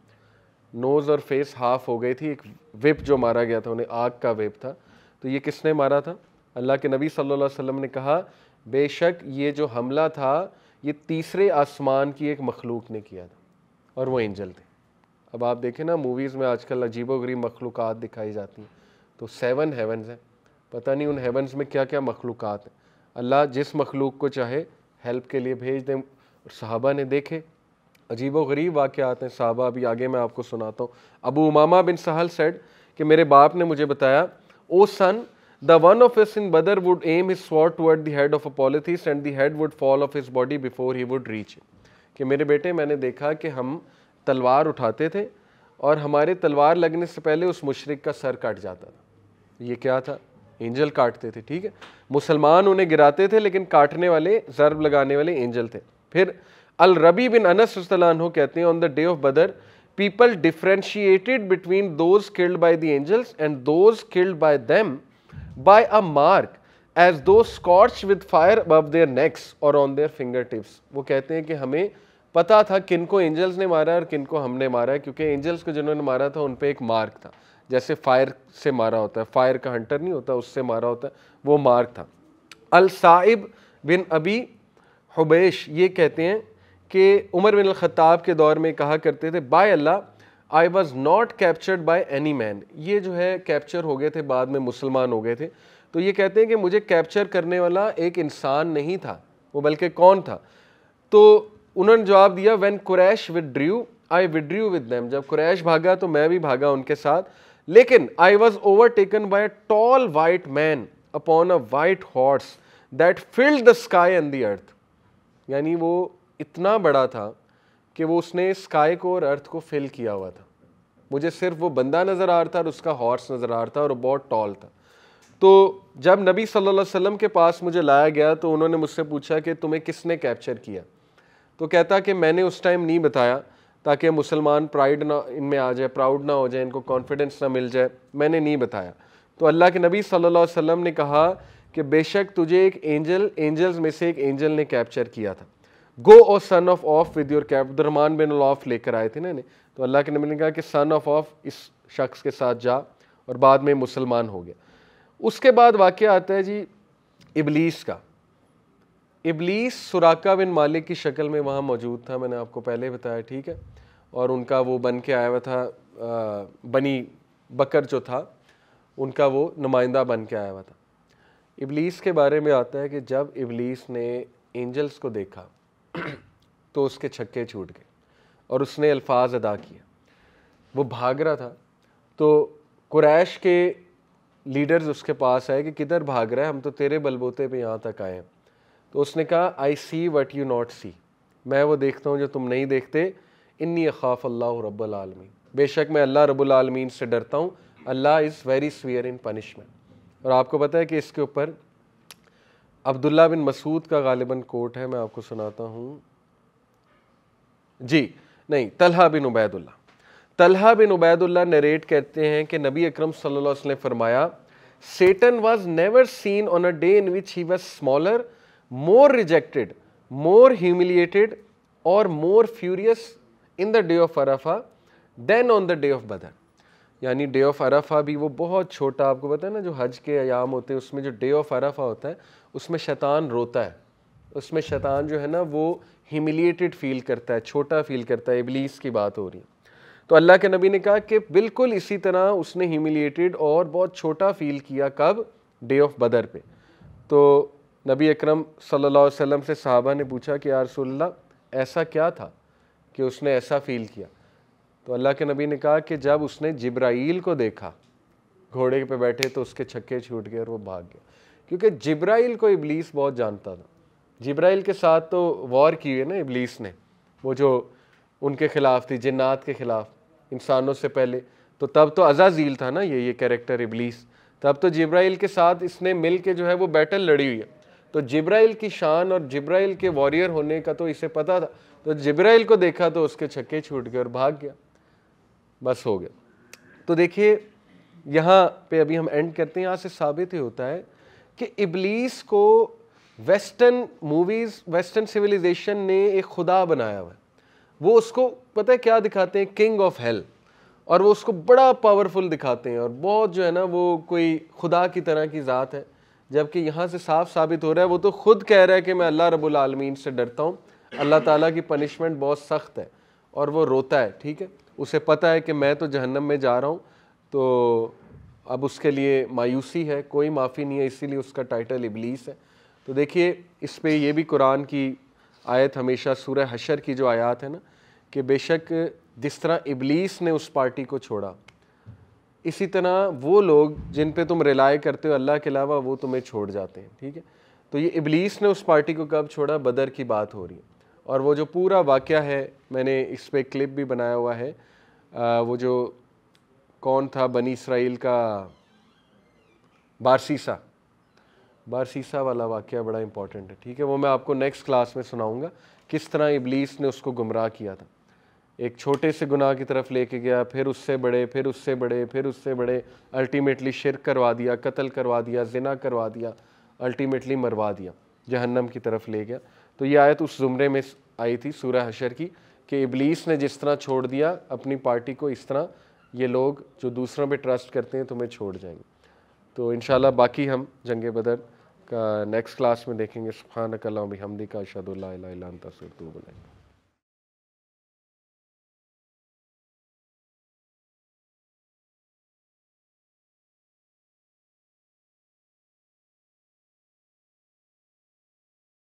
Nose और face half हो गई थी एक whip जो मारा गया था उन्हें आग का विप था तो ये किसने मारा था अल्लाह के नबी सल्लल्लाहु अलैहि वसल्लम ने कहा बेशक ये जो हमला था ये तीसरे आसमान की एक मखलूक ने किया था और वो एंजल थे अब आप देखें ना मूवीज़ में आजकल अजीबो गरीब मखलूक़ात दिखाई जाती हैं तो सेवन हेवन्स हैं पता नहीं उन हेवन्स में क्या क्या मखलूक़ हैं अल्लाह जिस मखलूक को चाहे हेल्प के लिए भेज दें साहबा ने देखे अजीब व गरीब वाक़ आते हैं साहबा अभी आगे मैं आपको सुनाता हूँ अबू उमामा बिन सहल सेड कि मेरे बाप ने मुझे बताया O son the one of us in Badr would aim his sword toward that head of a polytheist and the head would fall off his body before he would reach कि मेरे बेटे मैंने देखा कि हम तलवार उठाते थे और हमारे तलवार लगने से पहले उस मुशरक का सर कट जाता था ये क्या था एंजल काटते थे ठीक है मुसलमान उन्हें गिराते थे लेकिन काटने वाले जरब लगाने वाले एंजल थे फिर अल रबी बिन अनस रसलानो कहते हैं on the day of Badr people differentiated between those killed by the angels and those killed by them by a mark as though scorched with fire above their necks और ऑन देयर फिंगर टिप्स वो कहते हैं कि हमें पता था किनको angels ने मारा और किनको हमने मारा क्योंकि एंजल्स को जिन्होंने मारा था उन पर एक मार्क था जैसे फायर से मारा होता है फायर का हंटर नहीं होता उससे मारा होता है वो मार्ग था अल साइब बिन अबी हबैश ये कहते हैं कि उमर बिन ख़ताब के दौर में कहा करते थे by Allah I was not captured by any man ये जो है कैप्चर हो गए थे बाद में मुसलमान हो गए थे तो ये कहते हैं कि मुझे कैप्चर करने वाला एक इंसान नहीं था वो बल्कि कौन था तो उन्होंने जवाब दिया when Quraish withdrew I withdrew with them जब कुरैश भागा तो मैं भी भागा उनके साथ लेकिन I was overtaken by tall white man upon a white horse that filled the sky and the earth यानी वो इतना बड़ा था कि वो उसने स्काई को और अर्थ को फिल किया हुआ था मुझे सिर्फ वो बंदा नज़र आ रहा था और उसका हॉर्स नज़र आ रहा था और बहुत टॉल था तो जब नबी सल्लल्लाहु अलैहि वसल्लम के पास मुझे लाया गया तो उन्होंने मुझसे पूछा कि तुम्हें किसने कैप्चर किया तो कहता कि मैंने उस टाइम नहीं बताया ताकि मुसलमान प्राइड ना इनमें आ जाए प्राउड ना हो जाए इनको कॉन्फिडेंस ना मिल जाए मैंने नहीं बताया तो अल्लाह के नबी सल्लल्लाहु अलैहि वसल्लम ने कहा कि बेशक तुझे एक एंजल एंजल्स में से एक एंजल ने कैप्चर किया था go O son of of with your cap दरमान बिन ऑफ लेकर आए थे ना तो अल्लाह के नबी ने कहा कि सन ऑफ ऑफ इस शख्स के साथ जा और बाद में मुसलमान हो गया उसके बाद वाक़ आता है जी इबलीस का इबलीस सुराका बिन मालिक की शक्ल में वहाँ मौजूद था मैंने आपको पहले बताया ठीक है और उनका वो बन के आया हुआ था आ, बनी बकर जो था उनका वो नुमाइंदा बन के आया हुआ था इबलीस के बारे में आता है कि जब इबलीस ने एंजल्स को देखा तो उसके छक्के छूट गए और उसने अल्फाज अदा किया वो भाग रहा था तो कुरैश के लीडर्स उसके पास आए कि किधर भाग रहा है हम तो तेरे बलबोते पे यहाँ तक आए हैं तो उसने कहा I see what you not see मैं वो देखता हूँ जो तुम नहीं देखते इन्नी खाफ अल्लाह रबालमीन बेशक मैं अल्लाह रबालमीन से डरता हूँ Allah is very severe in punishment और आपको पता है कि इसके ऊपर अब्दुल्ला बिन मसूद का गालिबा कोट है मैं आपको सुनाता हूँ जी नहीं तलहा बिन उबैदुल्ला तलहा बिन उबैदुल्ला नरेट कहते हैं कि नबी अकरम सल्लल्लाहु अलैहि वसल्लम ने फरमाया Satan was never seen on a day in which he was smaller more rejected more humiliated और more furious in the day of Arafa than on the day of Badr यानी डे ऑफ अराफा भी वो बहुत छोटा आपको पता है ना जो हज के अयाम होते हैं उसमें जो डे ऑफ अराफा होता है उसमें शैतान रोता है उसमें शैतान जो है ना वो ह्यूमिलिएटेड फील करता है छोटा फील करता है इबलीस की बात हो रही है तो अल्लाह के नबी ने कहा कि बिल्कुल इसी तरह उसने ह्यूमिलिएटेड और बहुत छोटा फील किया कब डे ऑफ बदर पे तो नबी अकरम सल्लल्लाहु अलैहि वसल्लम से साहबा ने पूछा कि यारसोल्ला ऐसा क्या था कि उसने ऐसा फ़ील किया तो अल्लाह के नबी ने कहा कि जब उसने जिब्राइल को देखा घोड़े पे बैठे तो उसके छक्के छूट गए और वो भाग गया क्योंकि जिब्राइल को इब्लीस बहुत जानता था जिब्राइल के साथ तो वॉर की है ना इब्लीस ने वो जो उनके ख़िलाफ़ थी जन्ात के ख़िलाफ़ इंसानों से पहले तो तब तो अजाजील था ना ये ये कैरेक्टर इब्लीस तब तो जिब्राइल के साथ इसने मिल के जो है वो बैटल लड़ी हुई है तो जिब्राइल की शान और जिब्राइल के वॉरियर होने का तो इसे पता था तो जिब्राइल को देखा तो उसके छक्के छूट गए और भाग गया बस हो गया तो देखिए यहाँ पे अभी हम एंड करते हैं यहाँ से साबित ही होता है कि इबलीस को वेस्टर्न मूवीज़ वेस्टर्न सिविलाइजेशन ने एक खुदा बनाया हुआ है वो उसको पता है क्या दिखाते हैं किंग ऑफ हेल और वो उसको बड़ा पावरफुल दिखाते हैं और बहुत जो है ना वो कोई खुदा की तरह की ज़ात है जबकि यहाँ से साफ साबित हो रहा है वो तो ख़ुद कह रहा है कि मैं अल्लाह रब्बुल आलमीन से डरता हूँ अल्लाह ताला की पनिशमेंट बहुत सख्त है और वो रोता है ठीक है उसे पता है कि मैं तो जहन्नम में जा रहा हूँ तो अब उसके लिए मायूसी है कोई माफ़ी नहीं है इसीलिए उसका टाइटल इबलीस है तो देखिए इस पर यह भी कुरान की आयत हमेशा सूर्य हशर की जो आयात है ना कि बेशक जिस तरह इबलीस ने उस पार्टी को छोड़ा इसी तरह वो लोग जिन पे तुम रिलाय करते हो अल्लाह के अलावा वो तुम्हें छोड़ जाते हैं ठीक है तो ये इबलीस ने उस पार्टी को कब छोड़ा बदर की बात हो रही है और वो जो पूरा वाक़ है मैंने इस पर क्लिप भी बनाया हुआ है आ, वो जो कौन था बनी इसराइल का बारसीसा बारसीसा वाला वाक्य बड़ा इंपॉर्टेंट है ठीक है वो मैं आपको नेक्स्ट क्लास में सुनाऊँगा किस तरह इबलीस ने उसको गुमराह किया था एक छोटे से गुनाह की तरफ लेके गया फिर उससे बड़े फिर उससे बड़े फिर उससे बड़े अल्टीमेटली शिर करवा दिया कत्ल करवा दिया जिना करवा दिया अल्टीमेटली मरवा दिया जहन्नम की तरफ ले गया तो ये आयत उस ज़ुमरे में आई थी सूरह हशर की कि इबलीस ने जिस तरह छोड़ दिया अपनी पार्टी को इस तरह ये लोग जो दूसरों पर ट्रस्ट करते हैं तुम्हें छोड़ जाएंगे तो इन बाकी हम जंग बदर का नेक्स्ट क्लास में देखेंगे सुफान कला हमदी का अशदुल्ला तो बनाएंगे